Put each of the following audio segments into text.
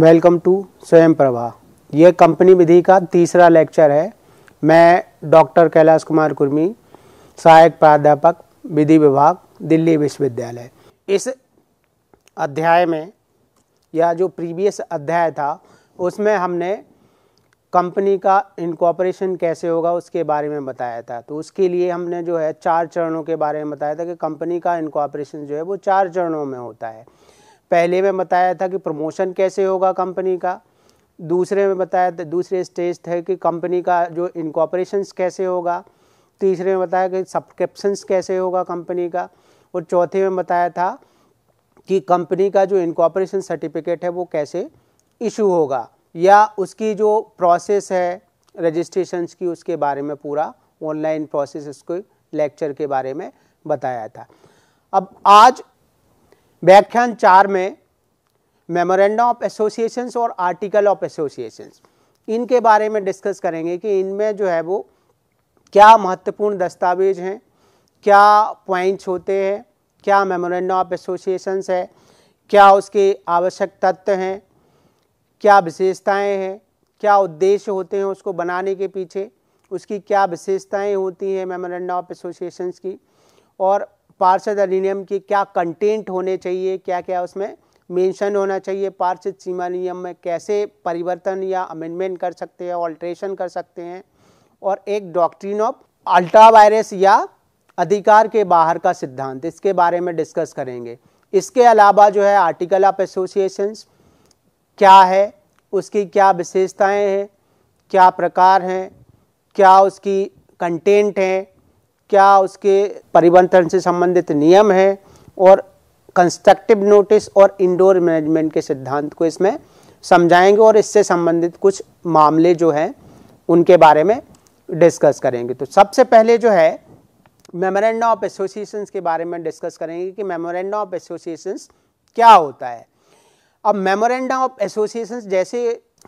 Welcome to स्वयं प्रभा यह company विधि का तीसरा लेक्चर है मैं डॉक्टर कैलाश कुमार कुर्मी सहायक प्राध्यापक विधि विभाग दिल्ली विश्वविद्यालय इस अध्याय में या जो प्रीवियस अध्याय था उसमें हमने कंपनी का इनकॉपरेशन कैसे होगा उसके बारे में बताया था तो उसके लिए हमने जो है चार चरणों के बारे में बताया था कि कंपनी का इनकॉपरेशन जो है वो चार चरणों में होता है पहले में बताया था कि प्रमोशन कैसे होगा कंपनी का दूसरे में बताया था दूसरे स्टेज थे कि कंपनी का जो इनकॉपरेशन कैसे होगा तीसरे में बताया कि सब्सक्रिप्शंस कैसे होगा कंपनी का और चौथे में बताया था कि कंपनी का जो इनकॉपरेशन सर्टिफिकेट है वो कैसे इशू होगा या उसकी जो प्रोसेस है रजिस्ट्रेशन की उसके बारे में पूरा ऑनलाइन प्रोसेस उसको लेक्चर के बारे में बताया था अब आज व्याख्यान चार में मेमोरेंडम ऑफ एसोसिएशंस और आर्टिकल ऑफ एसोसिएशंस इनके बारे में डिस्कस करेंगे कि इनमें जो है वो क्या महत्वपूर्ण दस्तावेज हैं क्या पॉइंट्स होते हैं क्या मेमोरेंडम ऑफ एसोसिएशंस है क्या उसके आवश्यक तत्व हैं क्या विशेषताएं हैं क्या उद्देश्य होते हैं उसको बनाने के पीछे उसकी क्या विशेषताएं होती हैं मेमोरेंडम ऑफ एसोसिएशंस की और पार्षद अधिनियम के क्या कंटेंट होने चाहिए क्या क्या उसमें मेंशन होना चाहिए पार्षद सीमा नियम में कैसे परिवर्तन या अमेंडमेंट कर सकते हैं ऑल्ट्रेशन कर सकते हैं और एक डॉक्ट्रीन ऑफ अल्ट्रा वायरस या अधिकार के बाहर का सिद्धांत इसके बारे में डिस्कस करेंगे इसके अलावा जो है आर्टिकल ऑफ एसोसिएशंस क्या है उसकी क्या विशेषताएं हैं क्या प्रकार हैं क्या उसकी कंटेंट हैं क्या उसके परिवर्तन से संबंधित नियम है और कंस्ट्रक्टिव नोटिस और इंडोर मैनेजमेंट के सिद्धांत को इसमें समझाएंगे और इससे संबंधित कुछ मामले जो हैं उनके बारे में डिस्कस करेंगे तो सबसे पहले जो है मेमोरेंडम ऑफ एसोसिएशन के बारे में डिस्कस करेंगे कि मेमोरेंडम ऑफ एसोसिएशन क्या होता है अब मेमोरेंडम ऑफ एसोसिएशन जैसे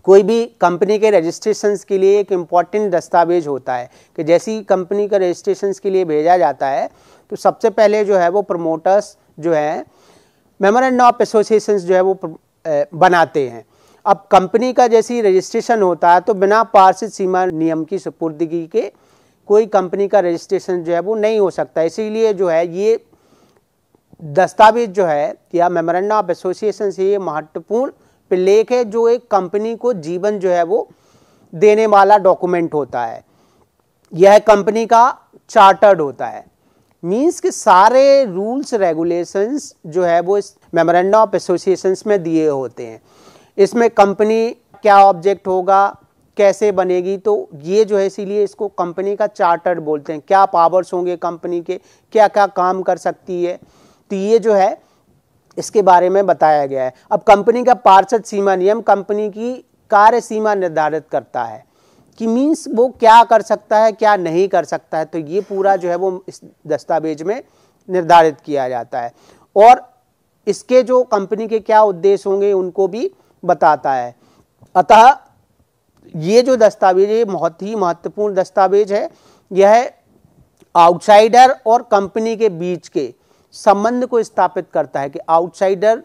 कोई भी कंपनी के रजिस्ट्रेशन के लिए एक इम्पॉर्टेंट दस्तावेज होता है कि जैसी कंपनी का रजिस्ट्रेशन के लिए भेजा जाता है तो सबसे पहले जो है वो प्रमोटर्स जो है मेमोरेंडम ऑफ एसोसिएशन जो है वो बनाते हैं अब कंपनी का जैसी रजिस्ट्रेशन होता है तो बिना पार्षद सीमा नियम की सुपुर्दगी के कोई कंपनी का रजिस्ट्रेशन जो है वो नहीं हो सकता इसीलिए जो है ये दस्तावेज जो है या मेमोरेंडम ऑफ एसोसिएशन से ये महत्वपूर्ण लेख है जो एक कंपनी को जीवन जो है वो देने वाला डॉक्यूमेंट होता है यह कंपनी का चार्टर्ड होता है मींस के सारे रूल्स रेगुलेशंस जो है वो इस मेमोरेंडम ऑफ एसोसिएशंस में दिए होते हैं इसमें कंपनी क्या ऑब्जेक्ट होगा कैसे बनेगी तो ये जो है इसीलिए इसको कंपनी का चार्टर बोलते हैं क्या पावर्स होंगे कंपनी के क्या क्या काम कर सकती है तो ये जो है इसके बारे में बताया गया है अब कंपनी का पार्षद सीमा नियम कंपनी की कार्य सीमा निर्धारित करता है कि मीन्स वो क्या कर सकता है क्या नहीं कर सकता है तो ये पूरा जो है वो इस दस्तावेज में निर्धारित किया जाता है और इसके जो कंपनी के क्या उद्देश्य होंगे उनको भी बताता है अतः ये जो दस्तावेज ये बहुत ही महत्वपूर्ण दस्तावेज है यह आउटसाइडर और कंपनी के बीच के संबंध को स्थापित करता है कि आउटसाइडर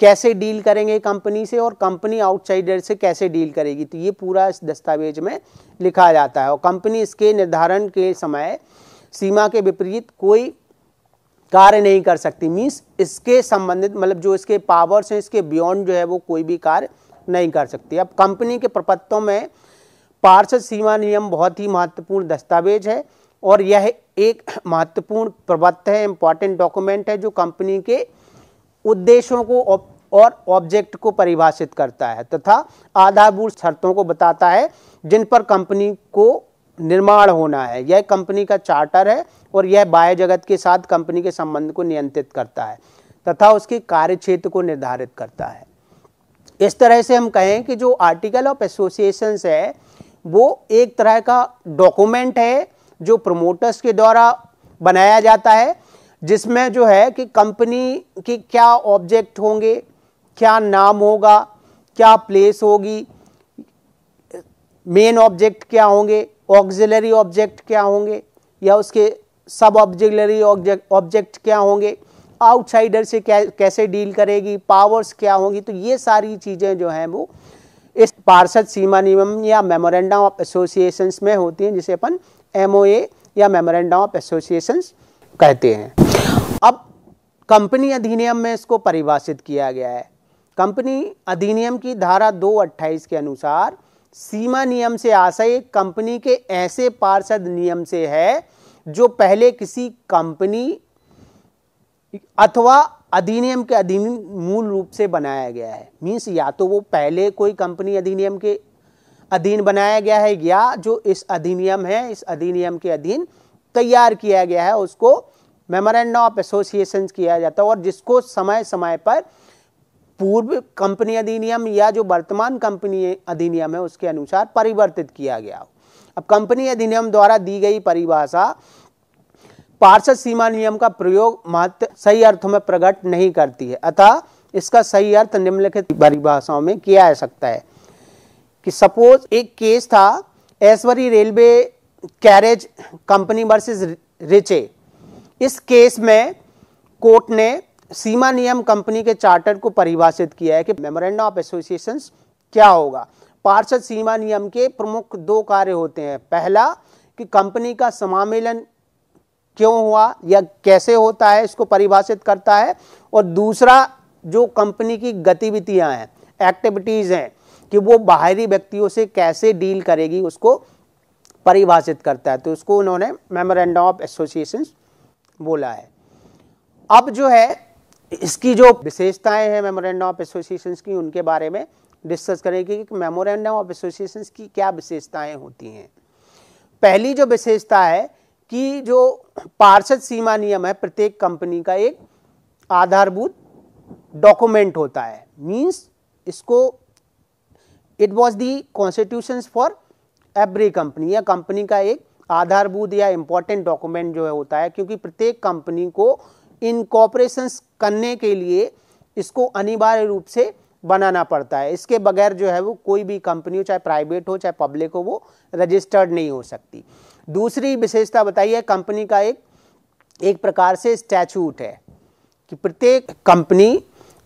कैसे डील करेंगे कंपनी से और कंपनी आउटसाइडर से कैसे डील करेगी तो ये पूरा इस दस्तावेज में लिखा जाता है और कंपनी इसके निर्धारण के समय सीमा के विपरीत कोई कार्य नहीं कर सकती मीन्स इसके संबंधित मतलब जो इसके पावर्स हैं इसके बियॉन्ड जो है वो कोई भी कार्य नहीं कर सकती अब कंपनी के प्रपत्तों में पार्षद सीमा नियम बहुत ही महत्वपूर्ण दस्तावेज है और यह एक महत्वपूर्ण प्रवत्त है इम्पॉर्टेंट डॉक्यूमेंट है जो कंपनी के उद्देश्यों को और ऑब्जेक्ट को परिभाषित करता है तथा आधारभूत शर्तों को बताता है जिन पर कंपनी को निर्माण होना है यह कंपनी का चार्टर है और यह बाह्य जगत के साथ कंपनी के संबंध को नियंत्रित करता है तथा उसके कार्य क्षेत्र को निर्धारित करता है इस तरह से हम कहें कि जो आर्टिकल ऑफ एसोसिएशंस है वो एक तरह का डॉक्यूमेंट है जो प्रमोटर्स के द्वारा बनाया जाता है जिसमें जो है कि कंपनी के क्या ऑब्जेक्ट होंगे क्या नाम होगा क्या प्लेस होगी मेन ऑब्जेक्ट क्या होंगे ऑक्जिलरी ऑब्जेक्ट क्या होंगे या उसके सब ऑब्जिलरी ऑब्जेक्ट क्या होंगे आउटसाइडर से क्या कैसे डील करेगी पावर्स क्या होंगी तो ये सारी चीज़ें जो हैं वो इस पार्षद सीमा नियम या मेमोरेंडम ऑफ एसोसिएशंस में होती हैं जिसे अपन एम या मेमोरेंडम ऑफ एसोसिएशन कहते हैं अब कंपनी अधिनियम में इसको परिभाषित किया गया है कंपनी अधिनियम की धारा अट्ठाईस के अनुसार सीमा नियम से आशय कंपनी के ऐसे पार्षद नियम से है जो पहले किसी कंपनी अथवा अधिनियम के अधीन मूल रूप से बनाया गया है मीन्स या तो वो पहले कोई कंपनी अधिनियम के अधीन बनाया गया है या जो इस अधिनियम है इस अधिनियम के अधीन तैयार किया गया है उसको मेमोरेंडम ऑफ एसोसिएशन किया जाता है और जिसको समय समय पर पूर्व कंपनी अधिनियम या जो वर्तमान कंपनी अधिनियम है उसके अनुसार परिवर्तित किया गया हो अब कंपनी अधिनियम द्वारा दी गई परिभाषा पार्षद सीमा नियम का प्रयोग मात्र सही अर्थ में प्रकट नहीं करती है अतः इसका सही अर्थ निम्नलिखित परिभाषाओं में किया जा सकता है कि सपोज एक केस था Ashbury railway carriage company versus Riche इस केस में कोर्ट ने सीमा नियम कंपनी के चार्टर को परिभाषित किया है कि मेमोरेंडम ऑफ एसोसिएशन क्या होगा पार्षद सीमा नियम के प्रमुख दो कार्य होते हैं पहला कि कंपनी का समामेलन क्यों हुआ या कैसे होता है इसको परिभाषित करता है और दूसरा जो कंपनी की गतिविधियां हैं एक्टिविटीज़ हैं कि वो बाहरी व्यक्तियों से कैसे डील करेगी उसको परिभाषित करता है तो उसको उन्होंने मेमोरेंडम ऑफ एसोसिएशन बोला है अब जो है इसकी जो विशेषताएं हैं मेमोरेंडम ऑफ एसोसिएशन की उनके बारे में डिस्कस करेंगे कि मेमोरेंडम ऑफ एसोसिएशन की क्या विशेषताएं होती हैं पहली जो विशेषता है कि जो पार्षद सीमा नियम है प्रत्येक कंपनी का एक आधारभूत डॉक्यूमेंट होता है मींस इसको it was the constitution for every company या कंपनी का एक आधारभूत या इम्पॉर्टेंट डॉक्यूमेंट जो है होता है क्योंकि प्रत्येक कंपनी को इनकॉपरेशन करने के लिए इसको अनिवार्य रूप से बनाना पड़ता है इसके बगैर जो है वो कोई भी कंपनी हो चाहे प्राइवेट हो चाहे पब्लिक हो वो रजिस्टर्ड नहीं हो सकती दूसरी विशेषता बताइए कंपनी का एक एक प्रकार से स्टैचूट है कि प्रत्येक कंपनी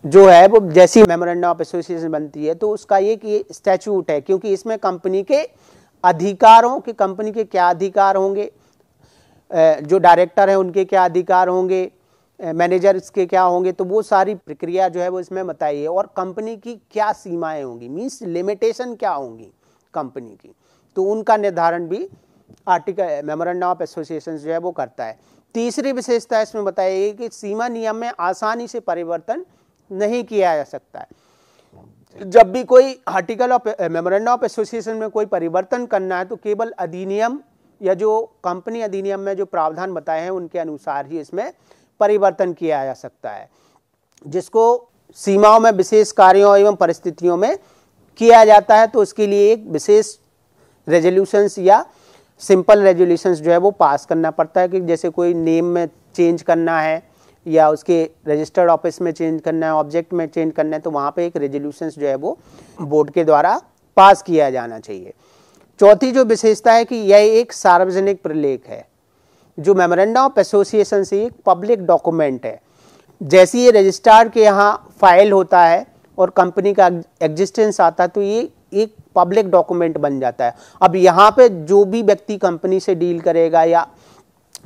जो है वो जैसी मेमोरेंडम ऑफ एसोसिएशन बनती है तो उसका ये कि स्टैचूट है क्योंकि इसमें कंपनी के अधिकारों कि कंपनी के क्या अधिकार होंगे जो डायरेक्टर हैं उनके क्या अधिकार होंगे मैनेजर के क्या होंगे तो वो सारी प्रक्रिया जो है वो इसमें बताई है और कंपनी की क्या सीमाएं होंगी मीन्स लिमिटेशन क्या होंगी कंपनी की तो उनका निर्धारण भी आर्टिकल मेमोरेंडम ऑफ एसोसिएशन जो है वो करता है तीसरी विशेषता इसमें बताई गई कि सीमा नियम में आसानी से परिवर्तन नहीं किया जा सकता है जब भी कोई article of memorandum of association में कोई परिवर्तन करना है तो केवल अधिनियम या जो कंपनी अधिनियम में जो प्रावधान बताए हैं उनके अनुसार ही इसमें परिवर्तन किया जा सकता है जिसको सीमाओं में विशेष कार्यों एवं परिस्थितियों में किया जाता है तो उसके लिए एक विशेष रेजोल्यूशंस या सिंपल रेजोल्यूशंस जो है वो पास करना पड़ता है कि जैसे कोई नेम में चेंज करना है या उसके रजिस्टर्ड ऑफिस में चेंज करना है ऑब्जेक्ट में चेंज करना है तो वहाँ पे एक रेजोल्यूशन जो है वो बोर्ड के द्वारा पास किया जाना चाहिए चौथी जो विशेषता है कि यह एक सार्वजनिक प्रलेख है जो मेमोरेंडम ऑफ एसोसिएशन से एक पब्लिक डॉक्यूमेंट है जैसे ये रजिस्ट्रार के यहाँ फाइल होता है और कंपनी का एग्जिस्टेंस आता है तो ये एक पब्लिक डॉक्यूमेंट बन जाता है अब यहाँ पे जो भी व्यक्ति कंपनी से डील करेगा या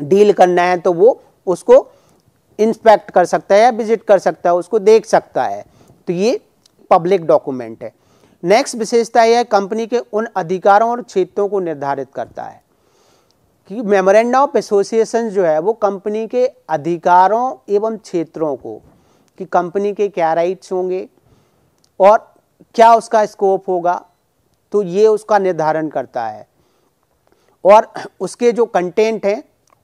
डील करना है तो वो उसको इंस्पेक्ट कर सकता है या विजिट कर सकता है उसको देख सकता है तो ये पब्लिक डॉक्यूमेंट है नेक्स्ट विशेषता यह कंपनी के उन अधिकारों और क्षेत्रों को निर्धारित करता है कि मेमोरेंडम ऑफ एसोसिएशन जो है वो कंपनी के अधिकारों एवं क्षेत्रों को कि कंपनी के क्या राइट्स होंगे और क्या उसका स्कोप होगा तो ये उसका निर्धारण करता है और उसके जो कंटेंट हैं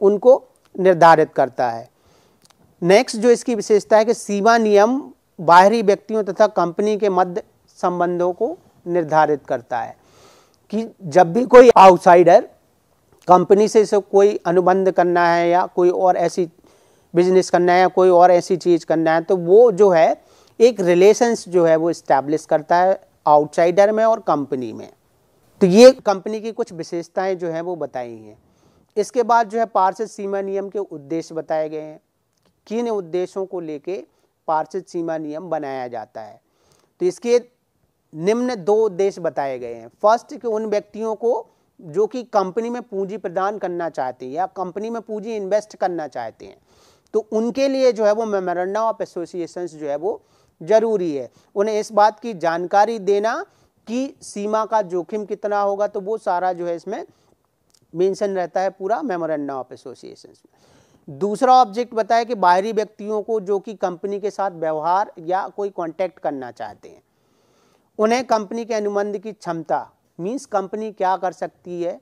उनको निर्धारित करता है नेक्स्ट जो इसकी विशेषता है कि सीमा नियम बाहरी व्यक्तियों तथा कंपनी के मध्य संबंधों को निर्धारित करता है कि जब भी कोई आउटसाइडर कंपनी से इसे कोई अनुबंध करना है या कोई और ऐसी बिजनेस करना है या कोई और ऐसी चीज़ करना है तो वो जो है एक रिलेशंस जो है वो इस्टेब्लिश करता है आउटसाइडर में और कंपनी में तो ये कंपनी की कुछ विशेषताएं जो हैं वो बताई हैं इसके बाद जो है पार्षद सीमा नियम के उद्देश्य बताए गए हैं किन उद्देश्यों को लेके पार्षद सीमा नियम बनाया जाता है तो इसके निम्न दो उद्देश्य बताए गए हैं फर्स्ट कि उन व्यक्तियों को जो कि कंपनी में पूंजी प्रदान करना चाहते हैं या कंपनी में पूंजी इन्वेस्ट करना चाहते हैं तो उनके लिए जो है वो मेमोरेंडम ऑफ एसोसिएशन जो है वो जरूरी है उन्हें इस बात की जानकारी देना कि सीमा का जोखिम कितना होगा तो वो सारा जो है इसमें मेंशन रहता है पूरा मेमोरेंडम ऑफ एसोसिएशन में दूसरा ऑब्जेक्ट बताया कि बाहरी व्यक्तियों को जो कि कंपनी के साथ व्यवहार या कोई कांटेक्ट करना चाहते हैं उन्हें कंपनी के अनुबंध की क्षमता मींस कंपनी क्या कर सकती है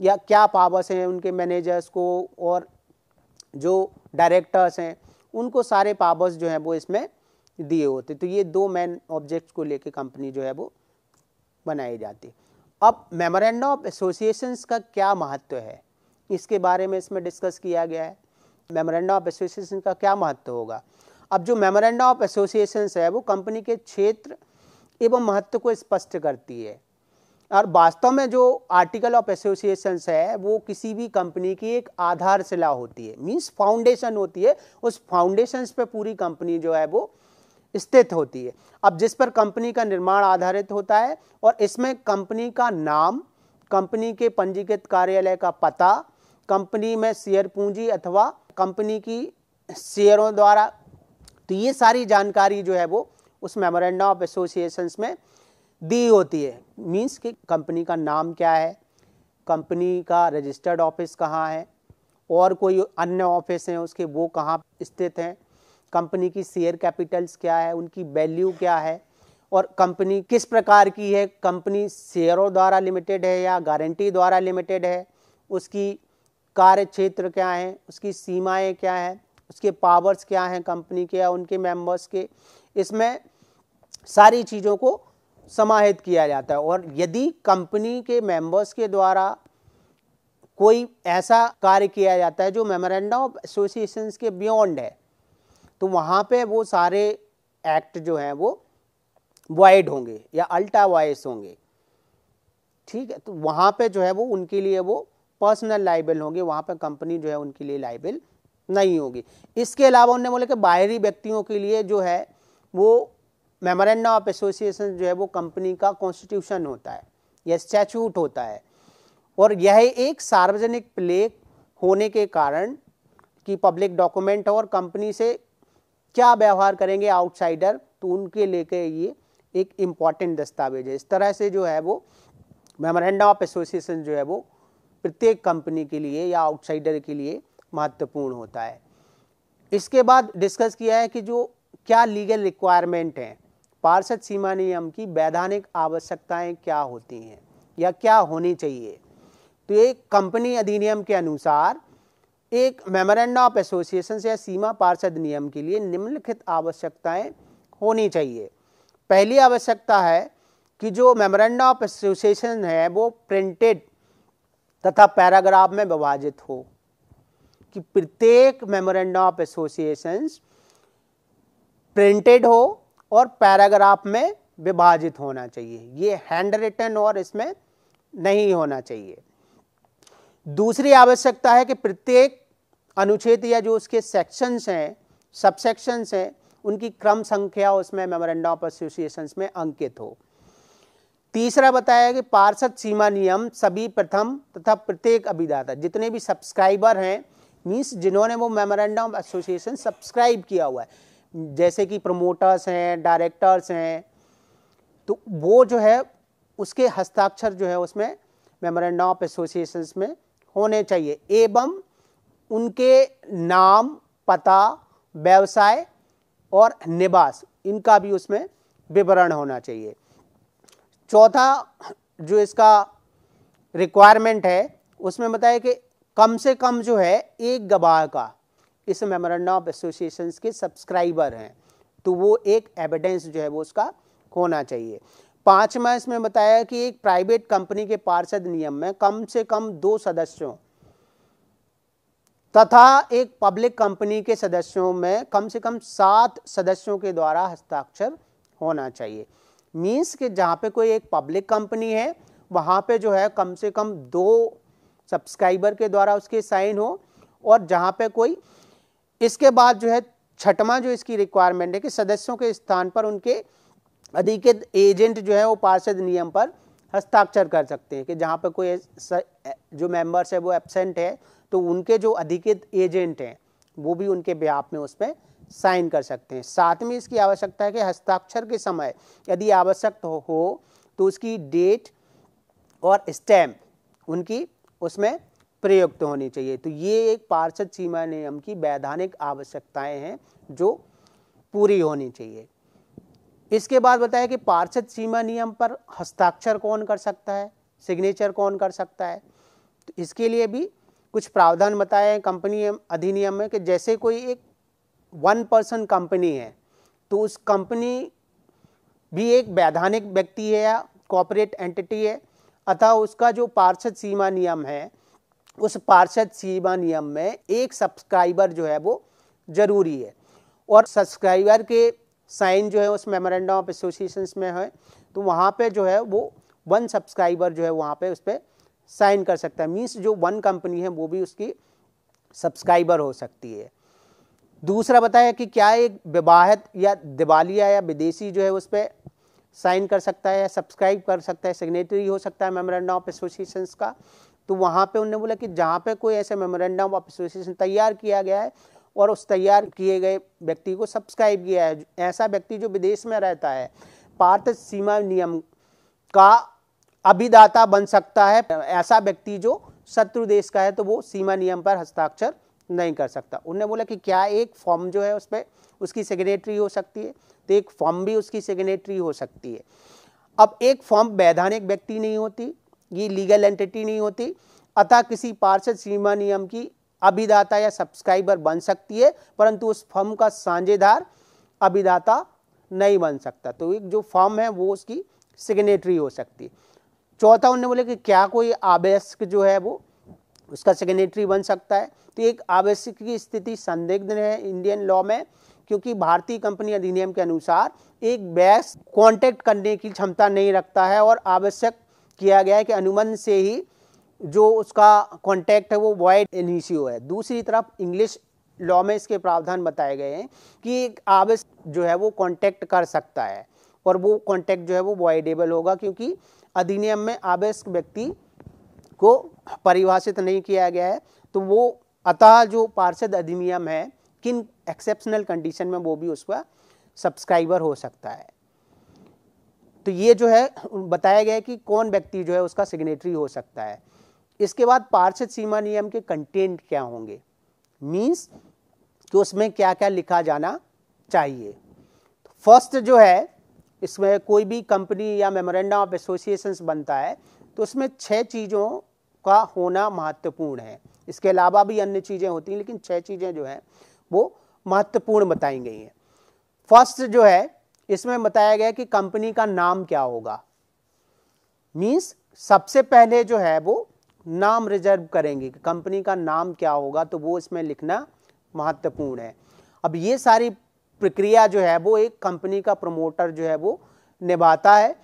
या क्या पावर्स हैं उनके मैनेजर्स को और जो डायरेक्टर्स हैं उनको सारे पावर्स जो हैं वो इसमें दिए होते तो ये दो मेन ऑब्जेक्ट्स को लेके कंपनी जो है वो बनाई जाती अब मेमोरेंडम ऑफ एसोसिएशंस का क्या महत्व है इसके बारे में इसमें डिस्कस किया गया है मेमोरेंडम ऑफ एसोसिएशन का क्या महत्व होगा अब जो मेमोरेंडम ऑफ एसोसिएशन है वो कंपनी के क्षेत्र एवं महत्व को स्पष्ट करती है और वास्तव में जो आर्टिकल ऑफ एसोसिएशन है वो किसी भी कंपनी की एक आधारशिला होती है मीन्स फाउंडेशन होती है उस फाउंडेशन पर पूरी कंपनी जो है वो स्थित होती है अब जिस पर कंपनी का निर्माण आधारित होता है और इसमें कंपनी का नाम कंपनी के पंजीकृत कार्यालय का पता कंपनी में शेयर पूंजी अथवा कंपनी की शेयरों द्वारा तो ये सारी जानकारी जो है वो उस मेमोरेंडम ऑफ एसोसिएशंस में दी होती है मींस कि कंपनी का नाम क्या है कंपनी का रजिस्टर्ड ऑफिस कहाँ है और कोई अन्य ऑफिस हैं उसके वो कहाँ स्थित हैं कंपनी की शेयर कैपिटल्स क्या है उनकी वैल्यू क्या है और कंपनी किस प्रकार की है कंपनी शेयरों द्वारा लिमिटेड है या गारंटी द्वारा लिमिटेड है उसकी कार्य क्षेत्र क्या है उसकी सीमाएं क्या है उसके पावर्स क्या हैं कंपनी के या उनके मेंबर्स के इसमें सारी चीज़ों को समाहित किया जाता है और यदि कंपनी के मेंबर्स के द्वारा कोई ऐसा कार्य किया जाता है जो मेमोरेंडम ऑफ एसोसिएशन के बियॉन्ड है तो वहाँ पे वो सारे एक्ट जो हैं वो वाइड होंगे या अल्टा वाइस होंगे ठीक है तो वहाँ पे जो है वो उनके लिए वो पर्सनल लाइबल होंगे वहाँ पर कंपनी जो है उनके लिए लाइबल नहीं होगी इसके अलावा उन्होंने बोला कि बाहरी व्यक्तियों के लिए जो है वो मेमोरेंडम ऑफ एसोसिएशन जो है वो कंपनी का कॉन्स्टिट्यूशन होता है या स्टैचूट होता है और यह एक सार्वजनिक प्ले होने के कारण कि पब्लिक डॉक्यूमेंट और कंपनी से क्या व्यवहार करेंगे आउटसाइडर तो उनके लेके ये एक इम्पॉर्टेंट दस्तावेज है इस तरह से जो है वो मेमोरेंडम ऑफ एसोसिएशन जो है वो प्रत्येक कंपनी के लिए या आउटसाइडर के लिए महत्वपूर्ण होता है इसके बाद डिस्कस किया है कि जो क्या लीगल रिक्वायरमेंट हैं पार्षद सीमा नियम की वैधानिक आवश्यकताएं क्या होती हैं या क्या होनी चाहिए तो एक कंपनी अधिनियम के अनुसार एक मेमोरेंडम ऑफ एसोसिएशन या सीमा पार्षद नियम के लिए निम्नलिखित आवश्यकताएं होनी चाहिए पहली आवश्यकता है कि जो मेमोरेंडम ऑफ एसोसिएशन है वो प्रिंटेड तथा पैराग्राफ में विभाजित हो कि प्रत्येक मेमोरेंडम ऑफ एसोसिएशंस प्रिंटेड हो और पैराग्राफ में विभाजित होना चाहिए ये हैंड रिटन और इसमें नहीं होना चाहिए दूसरी आवश्यकता है कि प्रत्येक अनुच्छेद या जो उसके सेक्शंस हैं सबसेक्शंस हैं उनकी क्रम संख्या उसमें मेमोरेंडम ऑफ एसोसिएशन में अंकित हो तीसरा बताया कि पार्षद सीमा नियम सभी प्रथम तथा प्रत्येक अभिदाता जितने भी सब्सक्राइबर हैं मीन्स जिन्होंने वो मेमोरेंडम ऑफ एसोसिएशन सब्सक्राइब किया हुआ है जैसे कि प्रमोटर्स हैं डायरेक्टर्स हैं तो वो जो है उसके हस्ताक्षर जो है उसमें मेमोरेंडम ऑफ एसोसिएशन में होने चाहिए एवं उनके नाम पता व्यवसाय और निवास इनका भी उसमें विवरण होना चाहिए चौथा जो इसका रिक्वायरमेंट है उसमें बताया कि कम से कम जो है एक गवाह का इस मेमोरेंडम ऑफ एसोसिएशन के सब्सक्राइबर हैं तो वो एक एविडेंस जो है वो उसका होना चाहिए पाँचवा इसमें बताया कि एक प्राइवेट कंपनी के पार्षद नियम में कम से कम दो सदस्यों तथा एक पब्लिक कंपनी के सदस्यों में कम से कम सात सदस्यों के द्वारा हस्ताक्षर होना चाहिए मीन्स कि जहाँ पे कोई एक पब्लिक कंपनी है वहाँ पे जो है कम से कम दो सब्सक्राइबर के द्वारा उसके साइन हो और जहाँ पे कोई इसके बाद जो है छठवा जो इसकी रिक्वायरमेंट है कि सदस्यों के स्थान पर उनके अधिकृत एजेंट जो है वो पार्षद नियम पर हस्ताक्षर कर सकते हैं कि जहाँ पे कोई जो मेंबर्स है वो एबसेंट है तो उनके जो अधिकृत एजेंट हैं वो भी उनके ब्याप में उसमें साइन कर सकते हैं साथ में इसकी आवश्यकता है कि हस्ताक्षर के समय यदि आवश्यक हो, हो तो उसकी डेट और स्टैम्प उनकी उसमें प्रयुक्त होनी चाहिए तो ये एक पार्षद सीमा नियम की वैधानिक आवश्यकताएं हैं जो पूरी होनी चाहिए इसके बाद बताया कि पार्षद सीमा नियम पर हस्ताक्षर कौन कर सकता है सिग्नेचर कौन कर सकता है तो इसके लिए भी कुछ प्रावधान बताए हैं कंपनी अधिनियम में कि जैसे कोई एक वन पर्सन कंपनी है तो उस कंपनी भी एक वैधानिक व्यक्ति है या कॉपरेट एंटिटी है अतः उसका जो पार्षद सीमा नियम है उस पार्षद सीमा नियम में एक सब्सक्राइबर जो है वो ज़रूरी है और सब्सक्राइबर के साइन जो है उस मेमोरेंडम ऑफ एसोसिएशन में है तो वहाँ पे जो है वो वन सब्सक्राइबर जो है वहाँ पे उस पर साइन कर सकता है मीन्स जो वन कंपनी है वो भी उसकी सब्सक्राइबर हो सकती है दूसरा बताया कि क्या एक विवाहित या दिवालिया या विदेशी जो है उस पर साइन कर सकता है सब्सक्राइब कर सकता है सिग्नेटरी हो सकता है मेमोरेंडम ऑफ एसोसिएशन का तो वहाँ पे उन्होंने बोला कि जहाँ पे कोई ऐसे मेमोरेंडम ऑफ एसोसिएशन तैयार किया गया है और उस तैयार किए गए व्यक्ति को सब्सक्राइब किया है ऐसा व्यक्ति जो विदेश में रहता है पार्थ सीमा नियम का अभिदाता बन सकता है ऐसा व्यक्ति जो शत्रु देश का है तो वो सीमा नियम पर हस्ताक्षर नहीं कर सकता उन्होंने बोला कि क्या एक फॉर्म जो है उस पर उसकी सिग्नेटरी हो सकती है तो एक फॉर्म भी उसकी सिग्नेटरी हो सकती है अब एक फॉर्म वैधानिक व्यक्ति नहीं होती ये लीगल एंटिटी नहीं होती अतः किसी पार्षद सीमा नियम की अभिदाता या सब्सक्राइबर बन सकती है परंतु उस फॉर्म का साझेदार अभिदाता नहीं बन सकता तो एक जो फॉर्म है वो उसकी सिग्नेटरी हो सकती है चौथा उन्होंने बोले कि क्या कोई आवेस्क जो है वो उसका सेकेंडरी बन सकता है तो एक आवश्यक की स्थिति संदिग्ध है इंडियन लॉ में क्योंकि भारतीय कंपनी अधिनियम के अनुसार एक बैस कांटेक्ट करने की क्षमता नहीं रखता है और आवश्यक किया गया है कि अनुबंध से ही जो उसका कॉन्टैक्ट है वो वॉइड इनिशियो है दूसरी तरफ इंग्लिश लॉ में इसके प्रावधान बताए गए हैं कि एक आवश्यक जो है वो कॉन्टैक्ट कर सकता है और वो कॉन्टैक्ट जो है वो वॉइडेबल होगा क्योंकि अधिनियम में आवश्यक व्यक्ति को परिभाषित नहीं किया गया है तो वो अतः जो पार्षद अधिनियम है किन एक्सेप्शनल कंडीशन में वो भी उसका सब्सक्राइबर हो सकता है तो ये जो है बताया गया है कि कौन व्यक्ति जो है उसका सिग्नेटरी हो सकता है इसके बाद पार्षद सीमा नियम के कंटेंट क्या होंगे मीन्स कि उसमें क्या क्या लिखा जाना चाहिए फर्स्ट जो है इसमें कोई भी कंपनी या मेमोरेंडम ऑफ एसोसिएशंस बनता है तो उसमें छः चीज़ों का होना महत्वपूर्ण है इसके अलावा भी अन्य चीज़ें होती हैं लेकिन छह चीज़ें जो हैं वो महत्वपूर्ण बताई गई हैं फर्स्ट जो है इसमें बताया गया कि कंपनी का नाम क्या होगा मीन्स सबसे पहले जो है वो नाम रिजर्व करेंगे कि कंपनी का नाम क्या होगा तो वो इसमें लिखना महत्वपूर्ण है अब ये सारी प्रक्रिया जो है वो एक कंपनी का प्रमोटर जो है वो निभाता है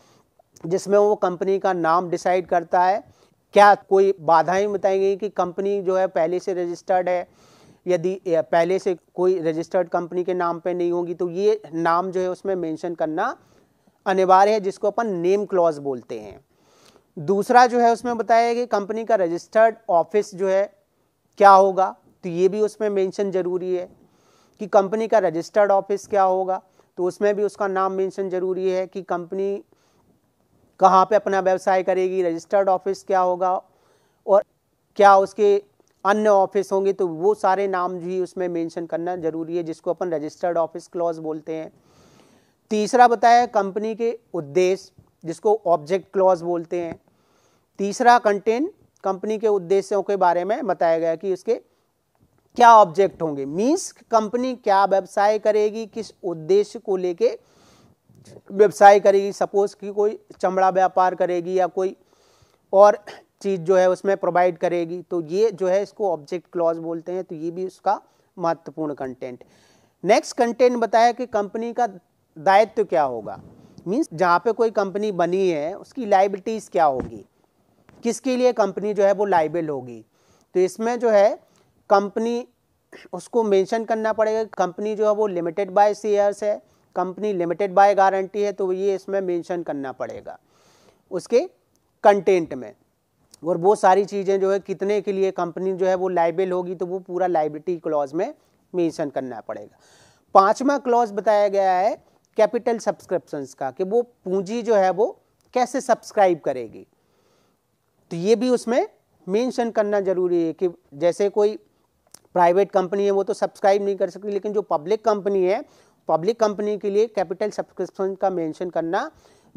जिसमें वो कंपनी का नाम डिसाइड करता है क्या कोई बाधाएं बताई गई कि कंपनी जो है पहले से रजिस्टर्ड है यदि पहले से कोई रजिस्टर्ड कंपनी के नाम पे नहीं होगी तो ये नाम जो है उसमें मेंशन करना अनिवार्य है जिसको अपन नेम क्लॉज बोलते हैं दूसरा जो है उसमें बताया कि कंपनी का रजिस्टर्ड ऑफिस जो है क्या होगा तो ये भी उसमें मेंशन जरूरी है कि कंपनी का रजिस्टर्ड ऑफिस क्या होगा तो उसमें भी उसका नाम मेंशन जरूरी है कि कंपनी कहाँ पे अपना व्यवसाय करेगी रजिस्टर्ड ऑफिस क्या होगा और क्या उसके अन्य ऑफिस होंगे तो वो सारे नाम भी उसमें मेंशन करना ज़रूरी है जिसको अपन रजिस्टर्ड ऑफिस क्लॉज बोलते हैं तीसरा बताया कंपनी के उद्देश्य जिसको ऑब्जेक्ट क्लॉज बोलते हैं तीसरा कंटेंट कंपनी के उद्देश्यों के बारे में बताया गया कि उसके क्या ऑब्जेक्ट होंगे मीन्स कंपनी क्या व्यवसाय करेगी किस उद्देश्य को लेके व्यवसाय करेगी सपोज कि कोई चमड़ा व्यापार करेगी या कोई और चीज़ जो है उसमें प्रोवाइड करेगी तो ये जो है इसको ऑब्जेक्ट क्लॉज बोलते हैं तो ये भी उसका महत्वपूर्ण कंटेंट नेक्स्ट कंटेंट बताया कि कंपनी का दायित्व क्या होगा मीन्स जहाँ पे कोई कंपनी बनी है उसकी लाइबिलिटीज़ क्या होगी किसके लिए कंपनी जो है वो लाइबल होगी तो इसमें जो है कंपनी उसको मेंशन करना पड़ेगा कंपनी जो है वो लिमिटेड बाय शेयर्स है कंपनी लिमिटेड बाय गारंटी है तो ये इसमें मेंशन करना पड़ेगा उसके कंटेंट में और वो सारी चीज़ें जो है कितने के लिए कंपनी जो है वो लाइबल होगी तो वो पूरा लाइबिलिटी क्लॉज में मेंशन करना पड़ेगा पांचवा क्लॉज बताया गया है कैपिटल सब्सक्रिप्शन का कि वो पूंजी जो है वो कैसे सब्सक्राइब करेगी तो ये भी उसमें मेंशन करना ज़रूरी है कि जैसे कोई प्राइवेट कंपनी है वो तो सब्सक्राइब नहीं कर सकती लेकिन जो पब्लिक कंपनी है पब्लिक कंपनी के लिए कैपिटल सब्सक्रिप्शन का मेंशन करना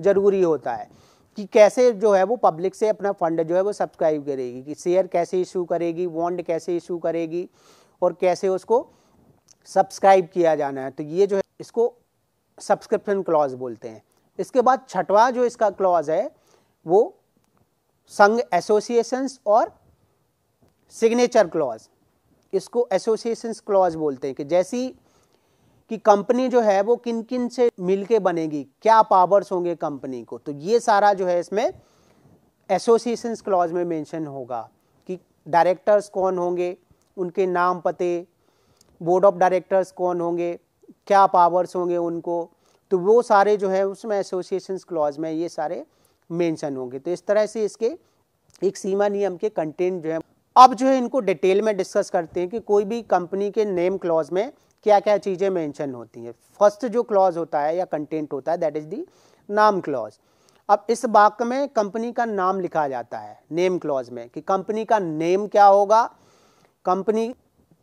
ज़रूरी होता है कि कैसे जो है वो पब्लिक से अपना फंड जो है वो सब्सक्राइब करेगी कि शेयर कैसे इशू करेगी बॉन्ड कैसे इशू करेगी और कैसे उसको सब्सक्राइब किया जाना है तो ये जो है इसको सब्सक्रिप्शन क्लॉज बोलते हैं इसके बाद छठवा जो इसका क्लॉज है वो संघ एसोसिएशंस और सिग्नेचर क्लॉज इसको एसोसिएशंस क्लॉज बोलते हैं कि जैसी कि कंपनी जो है वो किन किन से मिलके बनेगी क्या पावर्स होंगे कंपनी को तो ये सारा जो है इसमें एसोसिएशन क्लॉज में मेंशन होगा कि डायरेक्टर्स कौन होंगे उनके नाम पते बोर्ड ऑफ डायरेक्टर्स कौन होंगे क्या पावर्स होंगे उनको तो वो सारे जो है उसमें एसोसिएशन क्लॉज में ये सारे मेंशन होंगे तो इस तरह से इसके एक सीमा नियम के कंटेंट जो है अब जो है इनको डिटेल में डिस्कस करते हैं कि कोई भी कंपनी के नेम क्लॉज में क्या क्या चीज़ें मेंशन होती हैं फर्स्ट जो क्लॉज होता है या कंटेंट होता है दैट इज़ दी नाम क्लॉज अब इस वाक्य में कंपनी का नाम लिखा जाता है नेम क्लॉज में कि कंपनी का नेम क्या होगा कंपनी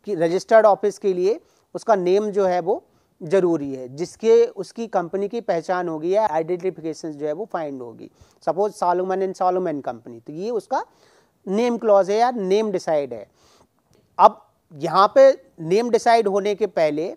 की रजिस्टर्ड ऑफिस के लिए उसका नेम जो है वो ज़रूरी है जिसके उसकी कंपनी की पहचान होगी या आइडेंटिफिकेशन जो है वो फाइंड होगी suppose Salomon and Salomon company तो ये उसका नेम क्लॉज है या नेम डिसाइड है अब यहाँ पे नेम डिसाइड होने के पहले